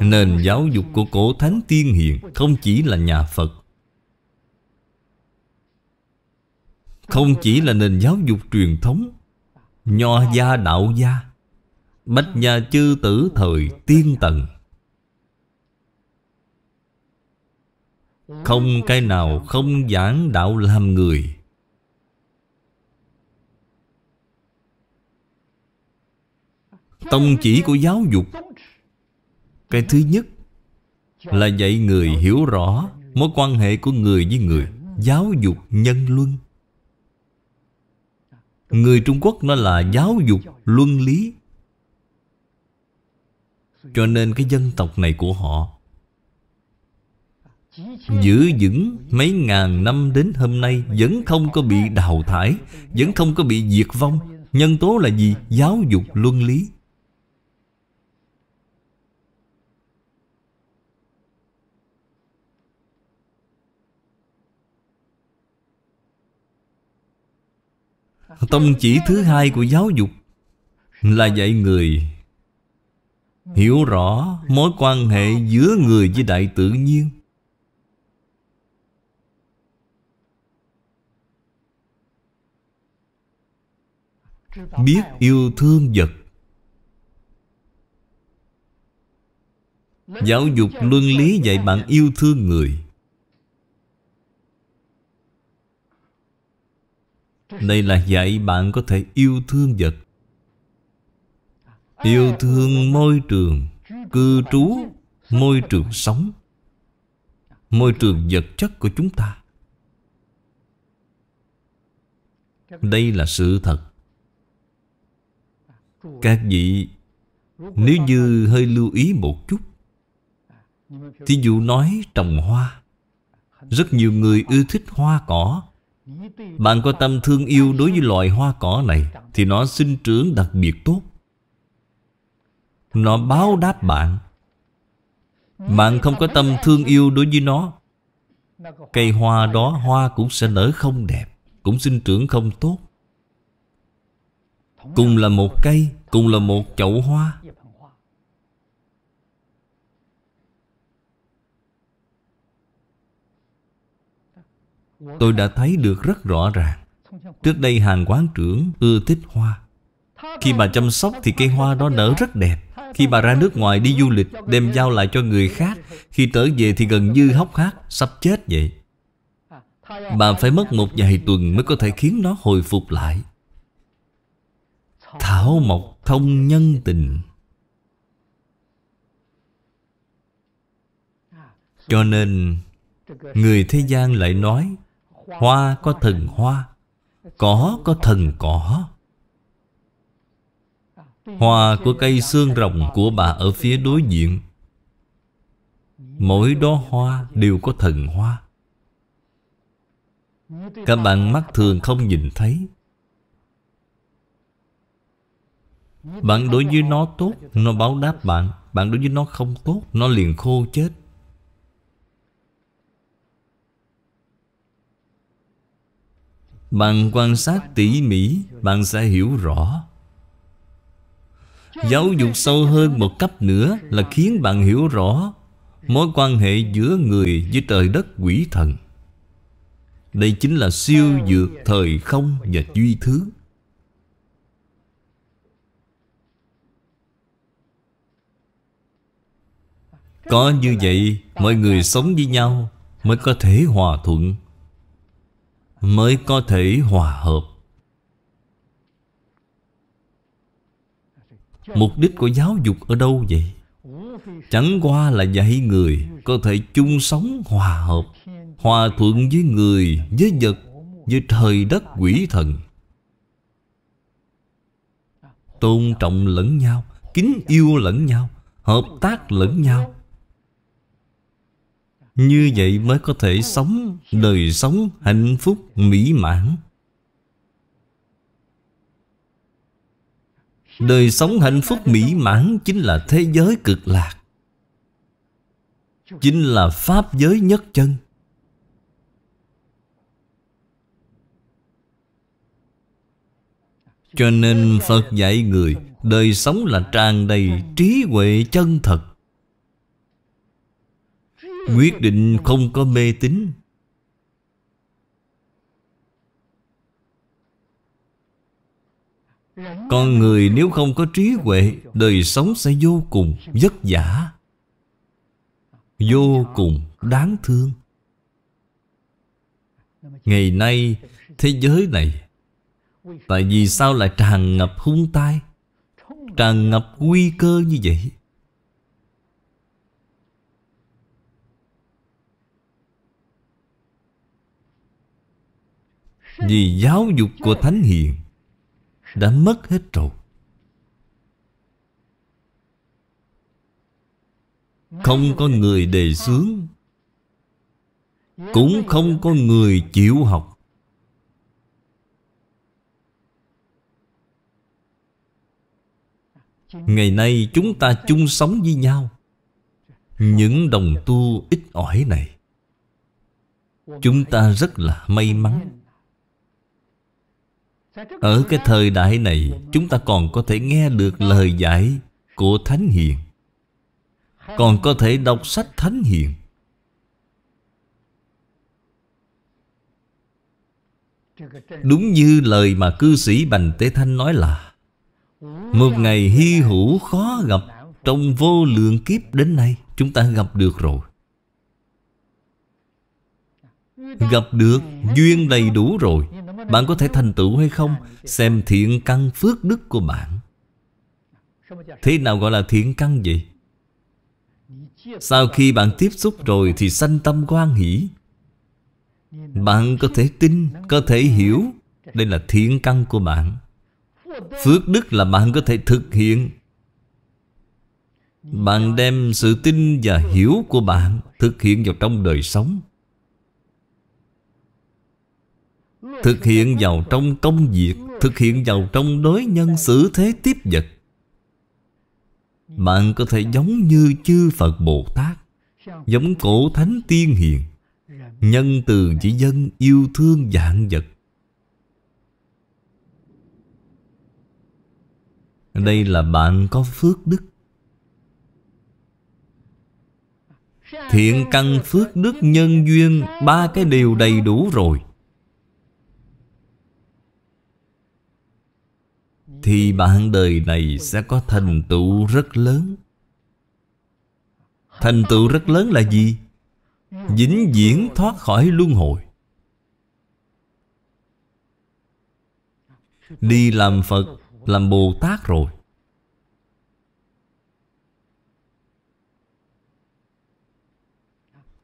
Nền giáo dục của cổ thánh tiên hiền Không chỉ là nhà Phật Không chỉ là nền giáo dục truyền thống Nho gia đạo gia Bách gia chư tử thời tiên tần Không cái nào không giảng đạo làm người Tông chỉ của giáo dục Cái thứ nhất Là dạy người hiểu rõ Mối quan hệ của người với người Giáo dục nhân luân Người Trung Quốc nó là giáo dục luân lý cho nên cái dân tộc này của họ Giữ vững mấy ngàn năm đến hôm nay Vẫn không có bị đào thải Vẫn không có bị diệt vong Nhân tố là gì? Giáo dục luân lý Tông chỉ thứ hai của giáo dục Là dạy người hiểu rõ mối quan hệ giữa người với đại tự nhiên biết yêu thương vật giáo dục luân lý dạy bạn yêu thương người đây là dạy bạn có thể yêu thương vật Yêu thương môi trường Cư trú Môi trường sống Môi trường vật chất của chúng ta Đây là sự thật Các vị Nếu như hơi lưu ý một chút Thí dụ nói trồng hoa Rất nhiều người ưa thích hoa cỏ Bạn có tâm thương yêu đối với loài hoa cỏ này Thì nó sinh trưởng đặc biệt tốt nó báo đáp bạn Bạn không có tâm thương yêu đối với nó Cây hoa đó hoa cũng sẽ nở không đẹp Cũng sinh trưởng không tốt Cùng là một cây Cùng là một chậu hoa Tôi đã thấy được rất rõ ràng Trước đây hàng quán trưởng ưa thích hoa Khi bà chăm sóc thì cây hoa đó nở rất đẹp khi bà ra nước ngoài đi du lịch Đem giao lại cho người khác Khi trở về thì gần như hốc hác Sắp chết vậy Bà phải mất một vài tuần Mới có thể khiến nó hồi phục lại Thảo mộc thông nhân tình Cho nên Người thế gian lại nói Hoa có thần hoa Cỏ có thần cỏ Hoa của cây xương rồng của bà ở phía đối diện Mỗi đó hoa đều có thần hoa Các bạn mắt thường không nhìn thấy Bạn đối với nó tốt Nó báo đáp bạn Bạn đối với nó không tốt Nó liền khô chết Bạn quan sát tỉ mỉ Bạn sẽ hiểu rõ Giáo dục sâu hơn một cấp nữa là khiến bạn hiểu rõ Mối quan hệ giữa người với trời đất quỷ thần Đây chính là siêu dược thời không và duy thứ Có như vậy mọi người sống với nhau Mới có thể hòa thuận Mới có thể hòa hợp Mục đích của giáo dục ở đâu vậy? Chẳng qua là dạy người Có thể chung sống hòa hợp Hòa thuận với người Với vật Với trời đất quỷ thần Tôn trọng lẫn nhau Kính yêu lẫn nhau Hợp tác lẫn nhau Như vậy mới có thể sống Đời sống hạnh phúc mỹ mãn Đời sống hạnh phúc mỹ mãn chính là thế giới cực lạc Chính là Pháp giới nhất chân Cho nên Phật dạy người Đời sống là tràn đầy trí huệ chân thật Quyết định không có mê tín Con người nếu không có trí huệ Đời sống sẽ vô cùng vất vả Vô cùng đáng thương Ngày nay thế giới này Tại vì sao lại tràn ngập hung tai Tràn ngập nguy cơ như vậy Vì giáo dục của Thánh Hiền đã mất hết rồi. Không có người đề xướng Cũng không có người chịu học Ngày nay chúng ta chung sống với nhau Những đồng tu ít ỏi này Chúng ta rất là may mắn ở cái thời đại này Chúng ta còn có thể nghe được lời dạy Của Thánh Hiền Còn có thể đọc sách Thánh Hiền Đúng như lời mà cư sĩ Bành Tế Thanh nói là Một ngày hy hữu khó gặp Trong vô lượng kiếp đến nay Chúng ta gặp được rồi Gặp được duyên đầy đủ rồi bạn có thể thành tựu hay không Xem thiện căn phước đức của bạn Thế nào gọi là thiện căn vậy? Sau khi bạn tiếp xúc rồi Thì sanh tâm quan hỷ Bạn có thể tin Có thể hiểu Đây là thiện căn của bạn Phước đức là bạn có thể thực hiện Bạn đem sự tin và hiểu của bạn Thực hiện vào trong đời sống Thực hiện vào trong công việc Thực hiện vào trong đối nhân xử thế tiếp vật Bạn có thể giống như chư Phật Bồ Tát Giống cổ thánh tiên hiền Nhân từ chỉ dân yêu thương dạng vật Đây là bạn có phước đức Thiện căn phước đức nhân duyên Ba cái điều đầy đủ rồi thì bạn đời này sẽ có thành tựu rất lớn thành tựu rất lớn là gì vĩnh viễn thoát khỏi luân hồi đi làm phật làm bồ tát rồi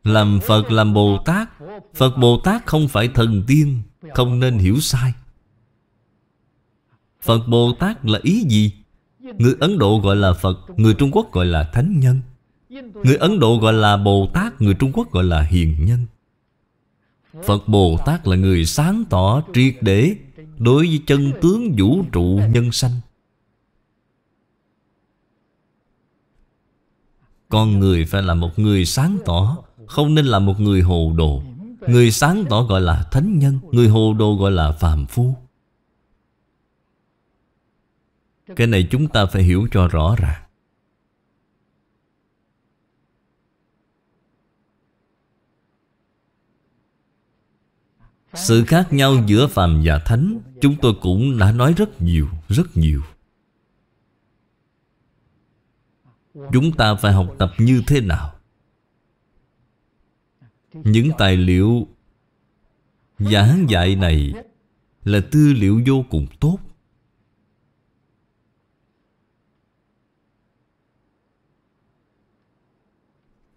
làm phật làm bồ tát phật bồ tát không phải thần tiên không nên hiểu sai Phật Bồ Tát là ý gì? Người Ấn Độ gọi là Phật Người Trung Quốc gọi là Thánh Nhân Người Ấn Độ gọi là Bồ Tát Người Trung Quốc gọi là Hiền Nhân Phật Bồ Tát là người sáng tỏ triệt để Đối với chân tướng vũ trụ nhân sanh Con người phải là một người sáng tỏ Không nên là một người hồ đồ Người sáng tỏ gọi là thánh nhân Người hồ đồ gọi là phàm phu cái này chúng ta phải hiểu cho rõ ràng Sự khác nhau giữa phàm và thánh Chúng tôi cũng đã nói rất nhiều, rất nhiều Chúng ta phải học tập như thế nào Những tài liệu giảng dạy này Là tư liệu vô cùng tốt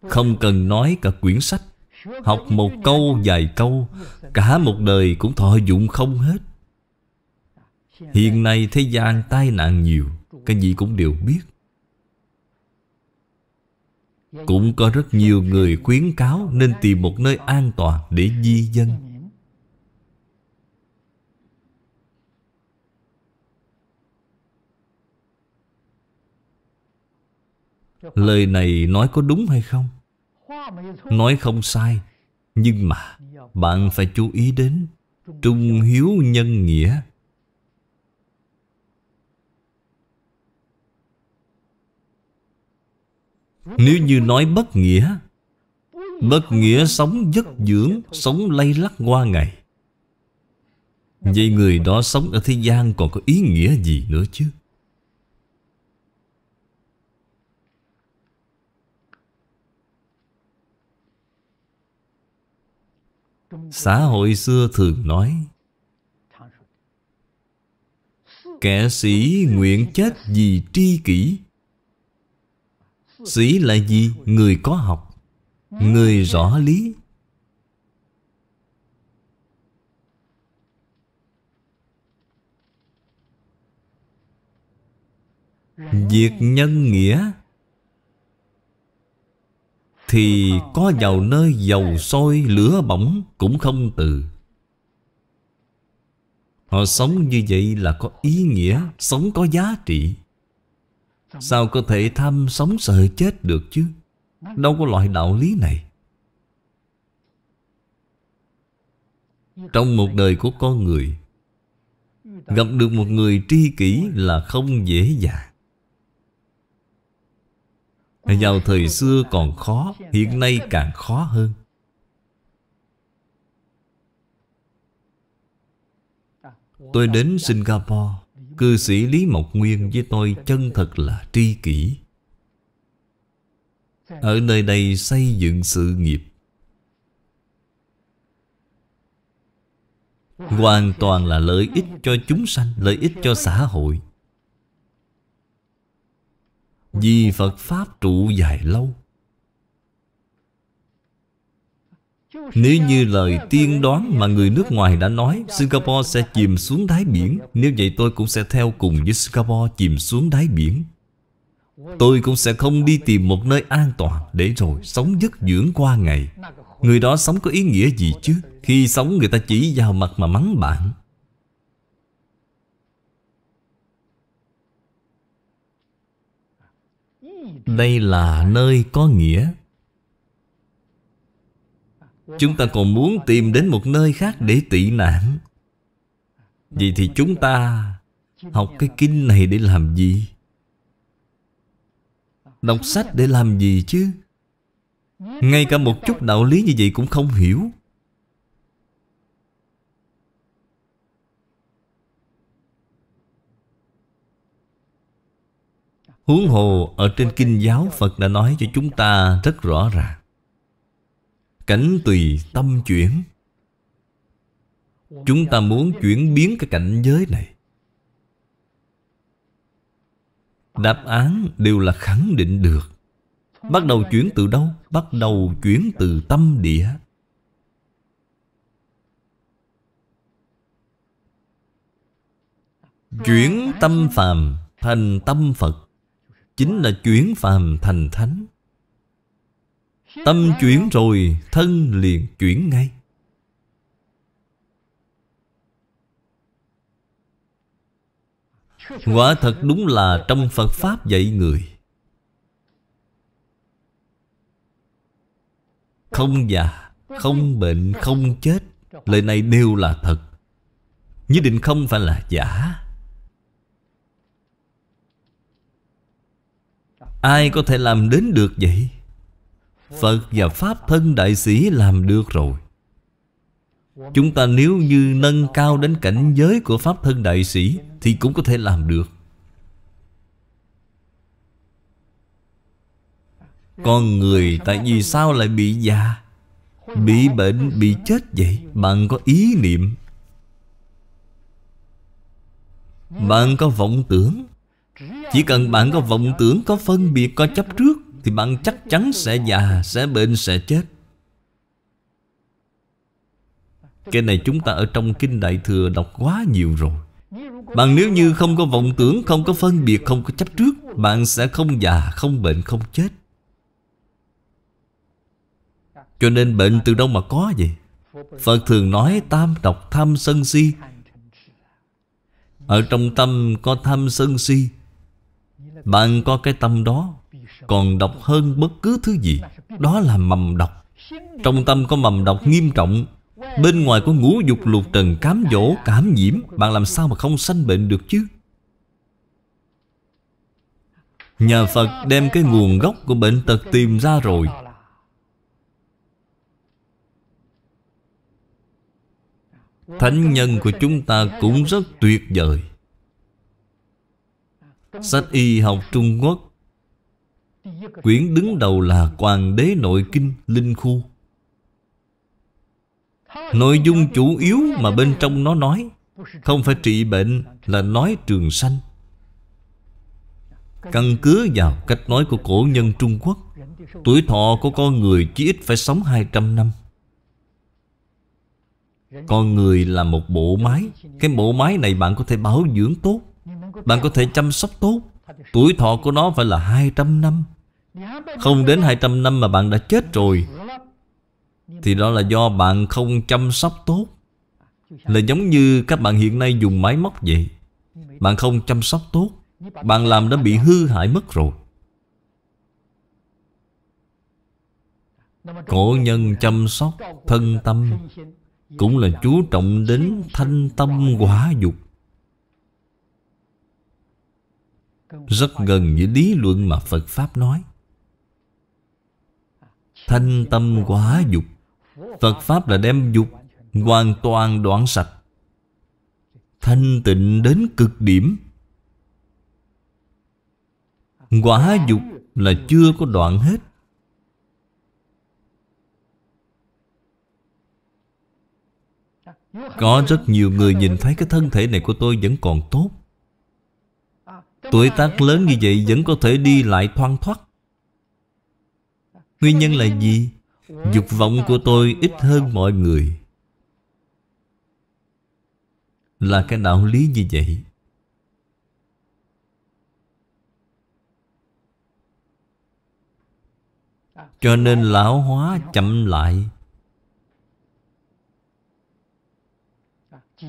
Không cần nói cả quyển sách Học một câu vài câu Cả một đời cũng thọ dụng không hết Hiện nay thế gian tai nạn nhiều Cái gì cũng đều biết Cũng có rất nhiều người khuyến cáo Nên tìm một nơi an toàn để di dân Lời này nói có đúng hay không? Nói không sai Nhưng mà Bạn phải chú ý đến Trung hiếu nhân nghĩa Nếu như nói bất nghĩa Bất nghĩa sống dất dưỡng Sống lay lắc qua ngày Vậy người đó sống ở thế gian còn có ý nghĩa gì nữa chứ Xã hội xưa thường nói Kẻ sĩ nguyện chết vì tri kỷ Sĩ là gì? Người có học Người rõ lý Việc nhân nghĩa thì có vào nơi dầu sôi lửa bỏng cũng không từ Họ sống như vậy là có ý nghĩa Sống có giá trị Sao có thể tham sống sợ chết được chứ Đâu có loại đạo lý này Trong một đời của con người Gặp được một người tri kỷ là không dễ dàng vào thời xưa còn khó Hiện nay càng khó hơn Tôi đến Singapore Cư sĩ Lý Mộc Nguyên với tôi chân thật là tri kỷ Ở nơi đây xây dựng sự nghiệp Hoàn toàn là lợi ích cho chúng sanh Lợi ích cho xã hội vì Phật Pháp trụ dài lâu Nếu như lời tiên đoán mà người nước ngoài đã nói Singapore sẽ chìm xuống đáy biển Nếu vậy tôi cũng sẽ theo cùng với Singapore chìm xuống đáy biển Tôi cũng sẽ không đi tìm một nơi an toàn Để rồi sống dứt dưỡng qua ngày Người đó sống có ý nghĩa gì chứ Khi sống người ta chỉ vào mặt mà mắng bạn Đây là nơi có nghĩa Chúng ta còn muốn tìm đến một nơi khác để tị nạn Vậy thì chúng ta Học cái kinh này để làm gì? Đọc sách để làm gì chứ? Ngay cả một chút đạo lý như vậy cũng không hiểu Huống hồ ở trên kinh giáo Phật đã nói cho chúng ta rất rõ ràng Cảnh tùy tâm chuyển Chúng ta muốn chuyển biến cái cảnh giới này Đáp án đều là khẳng định được Bắt đầu chuyển từ đâu? Bắt đầu chuyển từ tâm địa Chuyển tâm phàm thành tâm Phật Chính là chuyển phàm thành thánh Tâm chuyển rồi Thân liền chuyển ngay Quả thật đúng là trong Phật Pháp dạy người Không già, không bệnh, không chết Lời này đều là thật Nhất định không phải là giả Ai có thể làm đến được vậy? Phật và Pháp thân Đại Sĩ làm được rồi Chúng ta nếu như nâng cao đến cảnh giới của Pháp thân Đại Sĩ Thì cũng có thể làm được Con người tại vì sao lại bị già Bị bệnh, bị chết vậy Bạn có ý niệm Bạn có vọng tưởng chỉ cần bạn có vọng tưởng, có phân biệt, có chấp trước Thì bạn chắc chắn sẽ già, sẽ bệnh, sẽ chết Cái này chúng ta ở trong Kinh Đại Thừa đọc quá nhiều rồi Bạn nếu như không có vọng tưởng, không có phân biệt, không có chấp trước Bạn sẽ không già, không bệnh, không chết Cho nên bệnh từ đâu mà có vậy Phật thường nói tam độc tham sân si Ở trong tâm có tham sân si bạn có cái tâm đó Còn độc hơn bất cứ thứ gì Đó là mầm độc Trong tâm có mầm độc nghiêm trọng Bên ngoài có ngũ dục lục trần cám dỗ cảm nhiễm Bạn làm sao mà không sanh bệnh được chứ Nhà Phật đem cái nguồn gốc của bệnh tật tìm ra rồi Thánh nhân của chúng ta cũng rất tuyệt vời Sách y học Trung Quốc Quyển đứng đầu là Hoàng đế nội kinh Linh Khu Nội dung chủ yếu mà bên trong nó nói Không phải trị bệnh là nói trường sanh Căn cứ vào cách nói của cổ nhân Trung Quốc Tuổi thọ của con người chỉ ít phải sống 200 năm Con người là một bộ máy Cái bộ máy này bạn có thể bảo dưỡng tốt bạn có thể chăm sóc tốt Tuổi thọ của nó phải là 200 năm Không đến 200 năm mà bạn đã chết rồi Thì đó là do bạn không chăm sóc tốt Là giống như các bạn hiện nay dùng máy móc vậy Bạn không chăm sóc tốt Bạn làm đã bị hư hại mất rồi Cổ nhân chăm sóc thân tâm Cũng là chú trọng đến thanh tâm quả dục rất gần với lý luận mà Phật Pháp nói. À, Thanh tâm quá dục. Phật Pháp là đem dục hoàn toàn đoạn sạch. Thanh tịnh đến cực điểm. À, Quả dục là chưa có đoạn hết. À, có rất nhiều người nhìn thấy cái thân thể này của tôi vẫn còn tốt Tuổi tác lớn như vậy vẫn có thể đi lại thoang thoắt Nguyên nhân là gì? Dục vọng của tôi ít hơn mọi người Là cái đạo lý như vậy Cho nên lão hóa chậm lại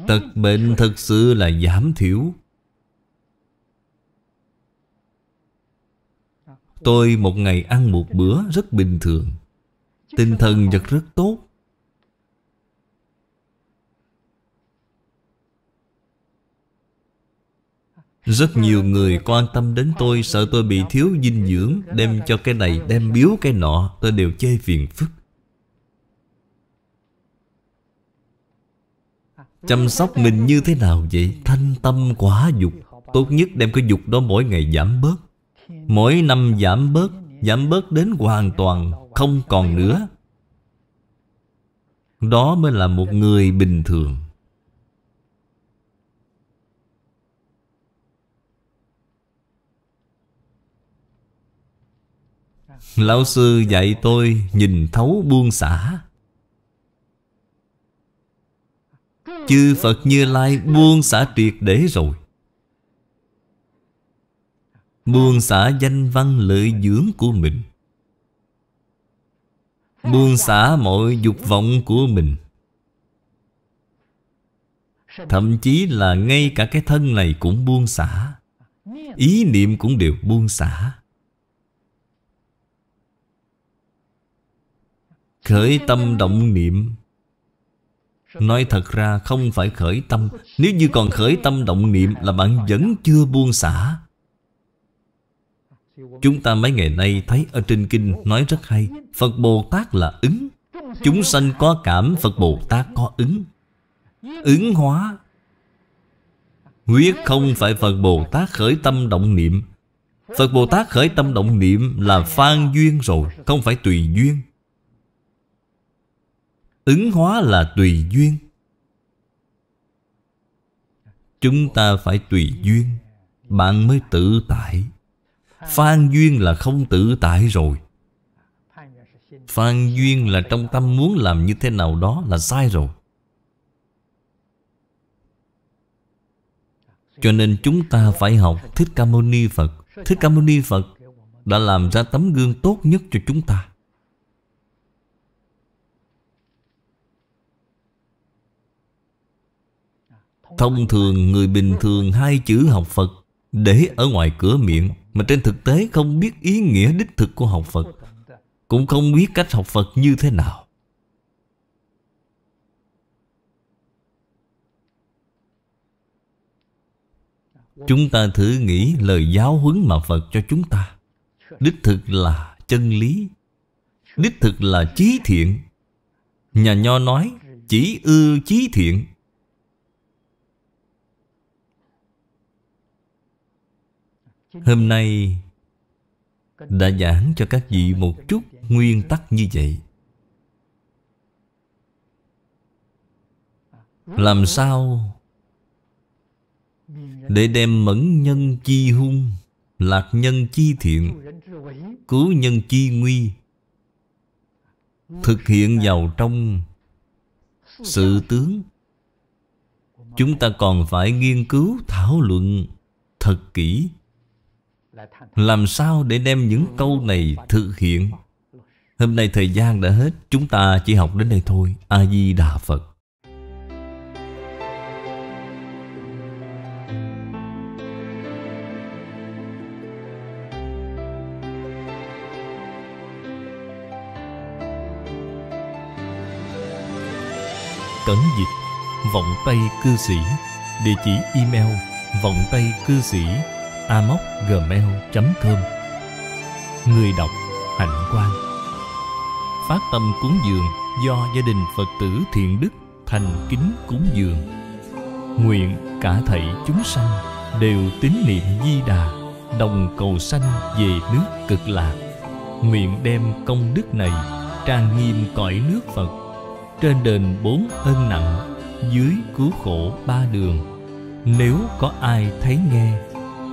Tật bệnh thật sự là giảm thiểu Tôi một ngày ăn một bữa rất bình thường Tinh thần vật rất tốt Rất nhiều người quan tâm đến tôi Sợ tôi bị thiếu dinh dưỡng Đem cho cái này, đem biếu cái nọ Tôi đều chê phiền phức Chăm sóc mình như thế nào vậy? Thanh tâm quá dục Tốt nhất đem cái dục đó mỗi ngày giảm bớt Mỗi năm giảm bớt Giảm bớt đến hoàn toàn Không còn nữa Đó mới là một người bình thường Lão sư dạy tôi nhìn thấu buông xả Chư Phật Như Lai buông xả triệt để rồi Buông xả danh văn lợi dưỡng của mình Buông xả mọi dục vọng của mình Thậm chí là ngay cả cái thân này cũng buông xả Ý niệm cũng đều buông xả Khởi tâm động niệm Nói thật ra không phải khởi tâm Nếu như còn khởi tâm động niệm là bạn vẫn chưa buông xả Chúng ta mấy ngày nay thấy ở trên kinh nói rất hay Phật Bồ Tát là ứng Chúng sanh có cảm Phật Bồ Tát có ứng Ứng hóa Quyết không phải Phật Bồ Tát khởi tâm động niệm Phật Bồ Tát khởi tâm động niệm là phan duyên rồi Không phải tùy duyên Ứng hóa là tùy duyên Chúng ta phải tùy duyên Bạn mới tự tại Phan duyên là không tự tại rồi Phan duyên là trong tâm muốn làm như thế nào đó là sai rồi Cho nên chúng ta phải học Thích Ca Mâu Ni Phật Thích Ca Mâu Ni Phật đã làm ra tấm gương tốt nhất cho chúng ta Thông thường người bình thường hai chữ học Phật Để ở ngoài cửa miệng mà trên thực tế không biết ý nghĩa đích thực của học Phật Cũng không biết cách học Phật như thế nào Chúng ta thử nghĩ lời giáo huấn mà Phật cho chúng ta Đích thực là chân lý Đích thực là trí thiện Nhà nho nói chỉ ư trí thiện Hôm nay đã giảng cho các vị một chút nguyên tắc như vậy Làm sao để đem mẫn nhân chi hung Lạc nhân chi thiện Cứu nhân chi nguy Thực hiện vào trong Sự tướng Chúng ta còn phải nghiên cứu thảo luận Thật kỹ làm sao để đem những câu này thực hiện Hôm nay thời gian đã hết Chúng ta chỉ học đến đây thôi A-di-đà Phật Cẩn dịch Vọng tay cư sĩ Địa chỉ email vọng tay cư sĩ amocgmail.com Người đọc Hạnh Quang Phát tâm cúng dường do gia đình Phật tử Thiện Đức thành kính cúng dường Nguyện cả thảy chúng sanh đều tín niệm Di Đà Đồng cầu sanh về nước cực lạc Nguyện đem công đức này trang nghiêm cõi nước Phật Trên đền bốn ân nặng dưới cứu khổ ba đường Nếu có ai thấy nghe